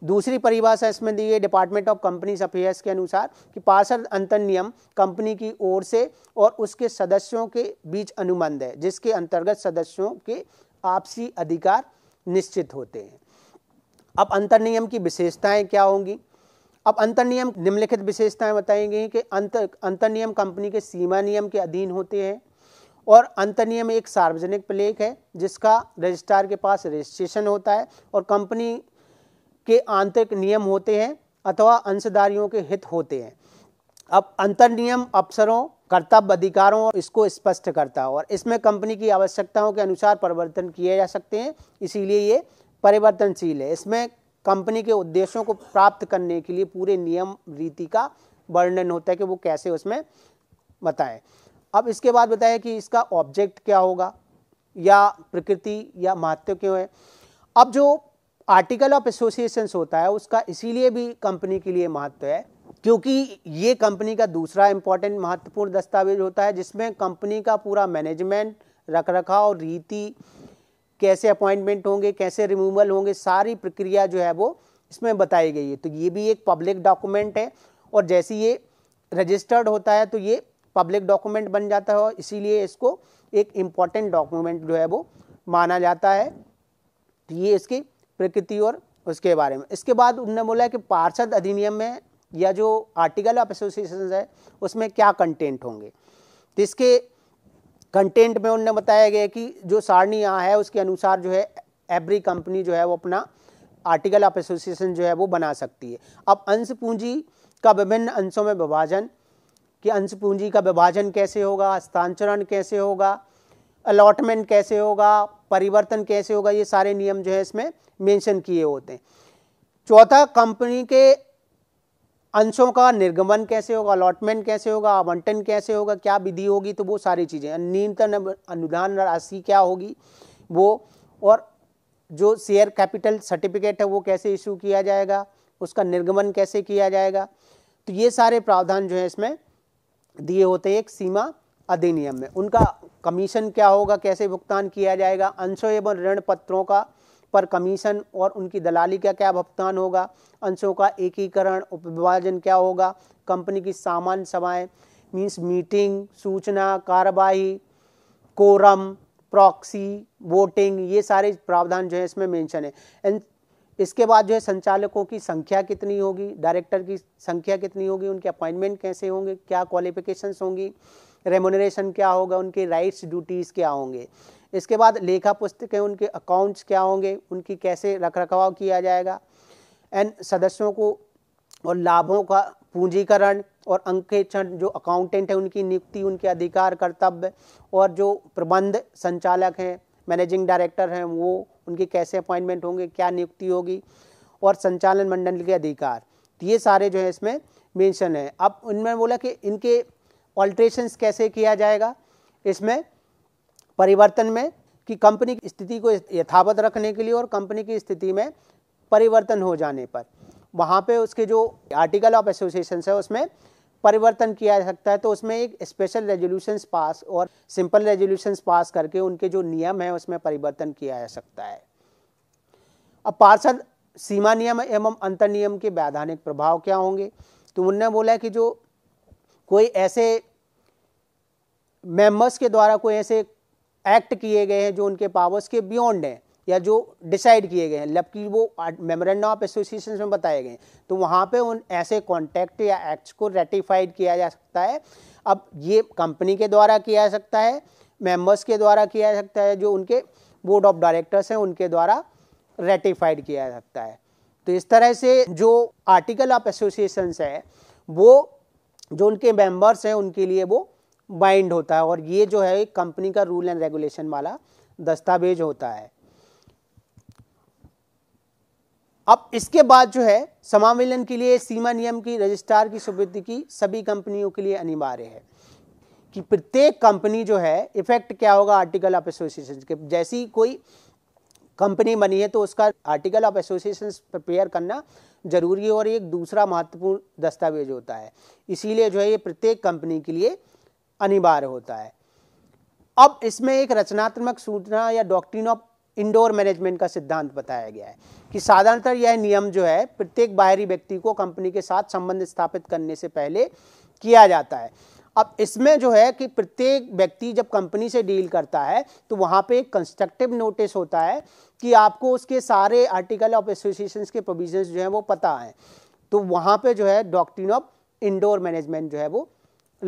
दूसरी परिभाषा इसमें दी गई डिपार्टमेंट ऑफ कंपनीज अफेयर्स के अनुसार कि पार्षद अंतर नियम कंपनी की ओर से और उसके सदस्यों के बीच अनुबंध है जिसके अंतर्गत सदस्यों के आपसी अधिकार निश्चित होते हैं अब अंतर नियम की विशेषताएं क्या होंगी अब अंतर नियम निम्नलिखित विशेषताएं बताएंगे कि अंतर अंतर नियम कंपनी के सीमा नियम के अधीन होते हैं और अंतर नियम एक सार्वजनिक प्लेक है जिसका रजिस्ट्रार के पास रजिस्ट्रेशन होता है और कंपनी के आंतरिक नियम होते हैं अथवा अंशदारियों के हित होते हैं अब अंतर नियम अफसरों कर्तव्य अधिकारों और इसको स्पष्ट करता है और इसमें कंपनी की आवश्यकताओं के अनुसार परिवर्तन किए जा सकते हैं इसीलिए ये परिवर्तनशील है इसमें कंपनी के उद्देश्यों को प्राप्त करने के लिए पूरे नियम रीति का वर्णन होता है कि वो कैसे उसमें बताएं अब इसके बाद बताएं कि इसका ऑब्जेक्ट क्या होगा या प्रकृति या महत्व क्यों है अब जो आर्टिकल ऑफ एसोसिएशन होता है उसका इसीलिए भी कंपनी के लिए महत्व है क्योंकि ये कंपनी का दूसरा इम्पॉर्टेंट महत्वपूर्ण दस्तावेज होता है जिसमें कंपनी का पूरा मैनेजमेंट रख रखाव रीति कैसे अपॉइंटमेंट होंगे कैसे रिमूवल होंगे सारी प्रक्रिया जो है वो इसमें बताई गई है तो ये भी एक पब्लिक डॉक्यूमेंट है और जैसे ये रजिस्टर्ड होता है तो ये पब्लिक डॉक्यूमेंट बन जाता है और इसीलिए इसको एक इम्पॉर्टेंट डॉक्यूमेंट जो है वो माना जाता है तो ये इसकी प्रकृति और उसके बारे में इसके बाद उनने बोला कि पार्षद अधिनियम में या जो आर्टिकल ऑफ एसोसिएशन है उसमें क्या कंटेंट होंगे तो इसके कंटेंट में उनने बताया गया कि जो सारणी यहाँ है उसके अनुसार जो है एवरी कंपनी जो है वो अपना आर्टिकल ऑफ एसोसिएशन जो है वो बना सकती है अब अंश पूंजी का विभिन्न अंशों में विभाजन कि अंश पूंजी का विभाजन कैसे होगा हस्तांतरण कैसे होगा अलॉटमेंट कैसे होगा परिवर्तन कैसे होगा ये सारे नियम जो है इसमें मेंशन किए होते हैं चौथा कंपनी के अंशों का निर्गमन कैसे होगा अलॉटमेंट कैसे होगा आवंटन कैसे होगा क्या विधि होगी तो वो सारी चीज़ें न्यूनतम अनुदान राशि क्या होगी वो और जो शेयर कैपिटल सर्टिफिकेट है वो कैसे इशू किया जाएगा उसका निर्गमन कैसे किया जाएगा तो ये सारे प्रावधान जो है इसमें दिए होते हैं एक सीमा अधिनियम में उनका कमीशन क्या होगा कैसे भुगतान किया जाएगा अंशों एवं ऋण पत्रों का पर कमीशन और उनकी दलाली का क्या भुगतान होगा अंशों का एकीकरण उपविभाजन क्या होगा कंपनी की सामान्य सभाएं मीन्स मीटिंग सूचना कार्रवाई कोरम प्रॉक्सी वोटिंग ये सारे प्रावधान जो है इसमें मेंशन है एंड इसके बाद जो है संचालकों की संख्या कितनी होगी डायरेक्टर की संख्या कितनी होगी उनके अपॉइंटमेंट कैसे होंगे क्या क्वालिफिकेशंस होंगी रेमोनरेशन क्या होगा उनके राइट्स ड्यूटीज़ क्या होंगे इसके बाद लेखा पुस्तकें उनके अकाउंट्स क्या होंगे उनकी कैसे रख रखाव किया जाएगा एंड सदस्यों को और लाभों का पूंजीकरण और अंकेक्षण जो अकाउंटेंट है उनकी नियुक्ति उनके अधिकार कर्तव्य और जो प्रबंध संचालक हैं मैनेजिंग डायरेक्टर हैं वो उनके कैसे अपॉइंटमेंट होंगे क्या नियुक्ति होगी और संचालन मंडल के अधिकार तो ये सारे जो है इसमें मेंशन है अब उनमें बोला कि इनके ऑल्ट्रेशंस कैसे किया जाएगा इसमें परिवर्तन में कि कंपनी की स्थिति को यथावत रखने के लिए और कंपनी की स्थिति में परिवर्तन हो जाने पर वहाँ पे उसके जो आर्टिकल ऑफ एसोसिएशन है उसमें परिवर्तन किया जा सकता है तो उसमें एक स्पेशल रेजोल्यूशंस पास और सिंपल रेजोल्यूशंस पास करके उनके जो नियम है उसमें परिवर्तन किया जा सकता है अब पार्षद सीमा नियम एवं अंतर नियम के वैधानिक प्रभाव क्या होंगे तो उनने बोला कि जो कोई ऐसे मेंबर्स के द्वारा कोई ऐसे एक्ट किए गए हैं जो उनके पावर्स के बियॉन्ड हैं या जो डिसाइड किए गए हैं जबकि वो मेमोरेंडम ऑफ एसोसिएशन में बताए गए तो वहाँ पे उन ऐसे कॉन्टैक्ट या एक्ट्स को रेटिफाइड किया जा सकता है अब ये कंपनी के द्वारा किया जा सकता है मेंबर्स के द्वारा किया जा सकता है जो उनके बोर्ड ऑफ डायरेक्टर्स हैं उनके द्वारा रेटिफाइड किया जा सकता है तो इस तरह से जो आर्टिकल ऑफ एसोसिएशन है वो जो उनके मेंबर्स हैं उनके लिए वो बाइंड होता है और ये जो है कंपनी का रूल एंड रेगुलेशन वाला दस्तावेज होता है अब इसके बाद जो है समामिलन के लिए सीमा नियम की रजिस्ट्रार की सुविधि सभी कंपनियों के लिए अनिवार्य है कि प्रत्येक कंपनी जो है इफेक्ट क्या होगा आर्टिकल ऑफ एसोसिएशन के जैसी कोई कंपनी बनी है तो उसका आर्टिकल ऑफ एसोसिएशन प्रिपेयर करना जरूरी है और एक दूसरा महत्वपूर्ण दस्तावेज होता है इसीलिए जो है ये प्रत्येक कंपनी के लिए अनिवार्य होता है अब इसमें एक रचनात्मक सूचना या डॉक्ट्रिन ऑफ इंडोर मैनेजमेंट का सिद्धांत बताया गया है कि साधारणतः यह नियम जो है प्रत्येक बाहरी व्यक्ति को कंपनी के साथ संबंध स्थापित करने से पहले किया जाता है अब इसमें जो है कि प्रत्येक व्यक्ति जब कंपनी से डील करता है तो वहाँ पे एक कंस्ट्रक्टिव नोटिस होता है कि आपको उसके सारे आर्टिकल ऑफ एसोसिएशन के प्रोविजन जो हैं वो पता हैं तो वहाँ पे जो है डॉक्ट्रिन ऑफ इंडोर मैनेजमेंट जो है वो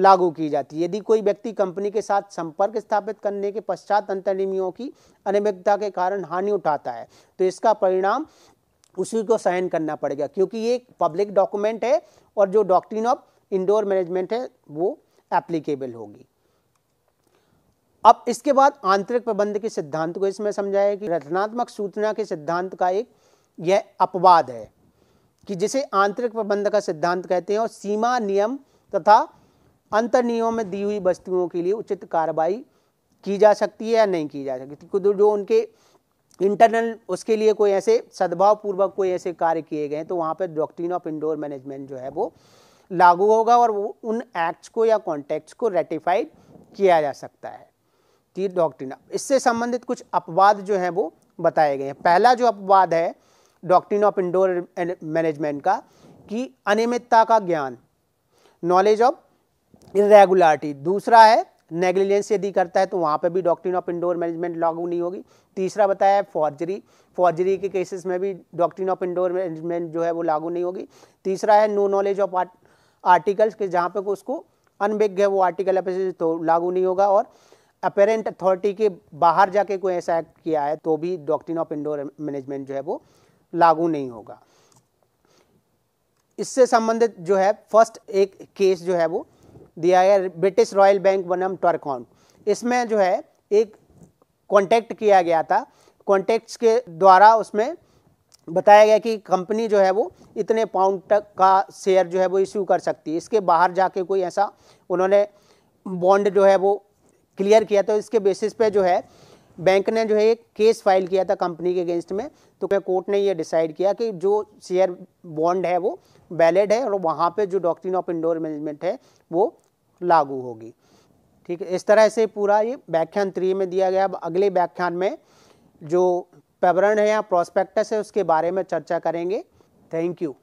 लागू की जाती है यदि कोई व्यक्ति कंपनी के साथ संपर्क स्थापित करने के पश्चात अंतरनियमियों की अनियमितता के कारण हानि उठाता है तो इसका परिणाम उसी को सहन करना पड़ेगा क्योंकि ये पब्लिक डॉक्यूमेंट है और जो डॉक्ट्रिन ऑफ इंडोर मैनेजमेंट है वो एप्लीकेबल होगी अब इसके बाद आंतरिक प्रबंध के सिद्धांत को इसमें समझाया कि रचनात्मक सूचना के सिद्धांत का एक यह अपवाद है कि जिसे आंतरिक प्रबंध का सिद्धांत कहते हैं और सीमा नियम तथा अंतर नियमों में दी हुई वस्तुओं के लिए उचित कार्रवाई की जा सकती है या नहीं की जा सकती जो उनके इंटरनल उसके लिए कोई ऐसे सद्भावपूर्वक कोई ऐसे कार्य किए गए तो वहाँ पर डॉक्ट्रीन ऑफ इंडोर मैनेजमेंट जो है वो लागू होगा और वो उन एक्ट्स को या कॉन्टैक्ट्स को रेटिफाइड किया जा सकता है कि डॉक्ट्रीन इससे संबंधित कुछ अपवाद जो हैं वो बताए गए हैं पहला जो अपवाद है डॉक्ट्रीन ऑफ इंडोर मैनेजमेंट का कि अनियमितता का ज्ञान नॉलेज ऑफ इरेगुलरिटी दूसरा है नेग्लिजेंस यदि करता है तो वहाँ पे भी डॉक्ट्रिन ऑफ इंडोर मैनेजमेंट लागू नहीं होगी तीसरा बताया फॉर्जरी फॉर्जरी के केसेस में भी डॉक्ट्रिन ऑफ इंडोर मैनेजमेंट जो है वो लागू नहीं होगी तीसरा है नो नॉलेज ऑफ आर्टिकल्स के जहाँ पे उसको अनभिज्ञ है वो आर्टिकल तो लागू नहीं होगा और अपेरेंट अथॉरिटी के बाहर जाके कोई ऐसा एक्ट किया है तो भी डॉक्ट्रिन ऑफ इंडोर मैनेजमेंट जो है वो लागू नहीं होगा इससे संबंधित जो है फर्स्ट एक केस जो है वो दिया गया ब्रिटिश रॉयल बैंक बनाम टर्कॉन इसमें जो है एक कॉन्टैक्ट किया गया था कॉन्टैक्ट्स के द्वारा उसमें बताया गया कि कंपनी जो है वो इतने पाउंड तक का शेयर जो है वो इश्यू कर सकती है इसके बाहर जाके कोई ऐसा उन्होंने बॉन्ड जो है वो क्लियर किया तो इसके बेसिस पे जो है बैंक ने जो है एक केस फाइल किया था कंपनी के अगेंस्ट में तो कोर्ट ने ये डिसाइड किया कि जो शेयर बॉन्ड है वो वैलिड है और वहाँ पे जो डॉक्ट्रिन ऑफ इंडोर मैनेजमेंट है वो लागू होगी ठीक है इस तरह से पूरा ये व्याख्यान थ्री में दिया गया अब अगले व्याख्यान में जो प्रवरण है या प्रोस्पेक्टस है उसके बारे में चर्चा करेंगे thank you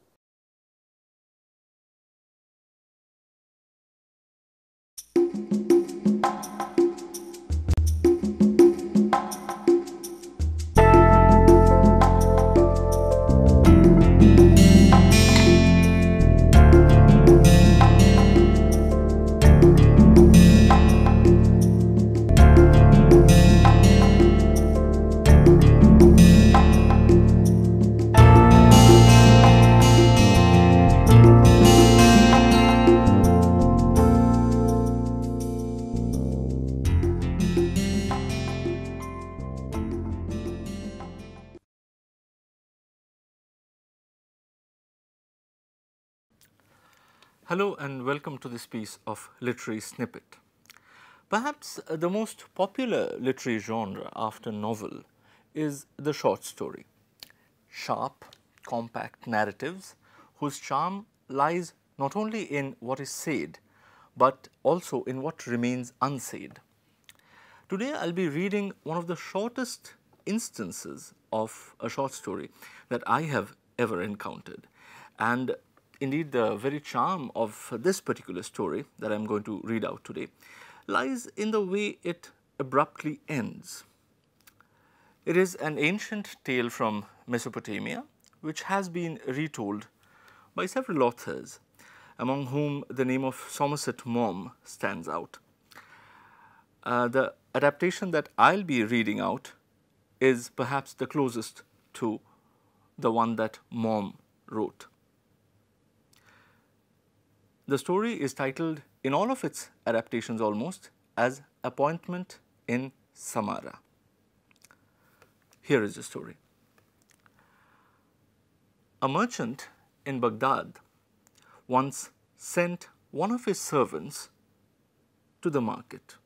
Hello and welcome to this piece of literary snippet. Perhaps the most popular literary genre after novel is the short story. Sharp, compact narratives whose charm lies not only in what is said but also in what remains unsaid. Today I will be reading one of the shortest instances of a short story that I have ever encountered and indeed the very charm of this particular story that I'm going to read out today lies in the way it abruptly ends. It is an ancient tale from Mesopotamia which has been retold by several authors, among whom the name of Somerset Maugham stands out. Uh, the adaptation that I'll be reading out is perhaps the closest to the one that Maugham wrote. The story is titled in all of its adaptations almost as Appointment in Samara. Here is the story. A merchant in Baghdad once sent one of his servants to the market.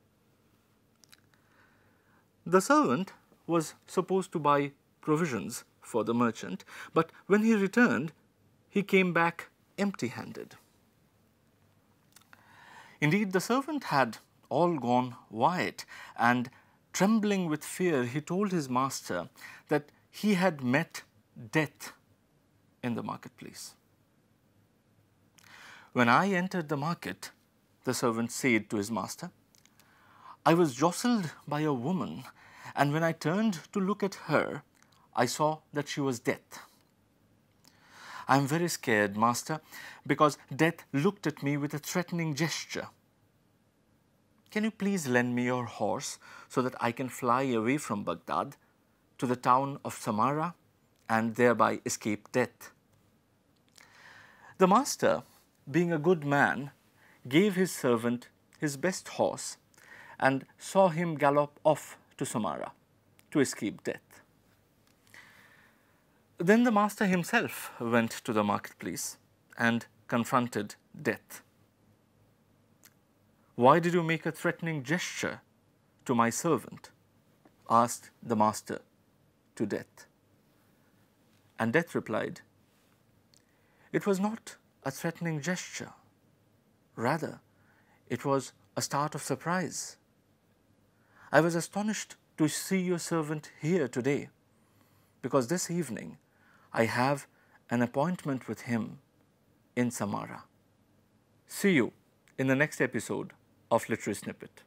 The servant was supposed to buy provisions for the merchant, but when he returned, he came back empty handed. Indeed, the servant had all gone white, and trembling with fear, he told his master that he had met death in the marketplace. When I entered the market, the servant said to his master, I was jostled by a woman, and when I turned to look at her, I saw that she was death. I'm very scared, master, because death looked at me with a threatening gesture. Can you please lend me your horse so that I can fly away from Baghdad to the town of Samara and thereby escape death? The master, being a good man, gave his servant his best horse and saw him gallop off to Samara to escape death. Then the master himself went to the marketplace and confronted death. Why did you make a threatening gesture to my servant? asked the master to death. And death replied, It was not a threatening gesture. Rather, it was a start of surprise. I was astonished to see your servant here today, because this evening I have an appointment with him in Samara. See you in the next episode of Literary Snippet.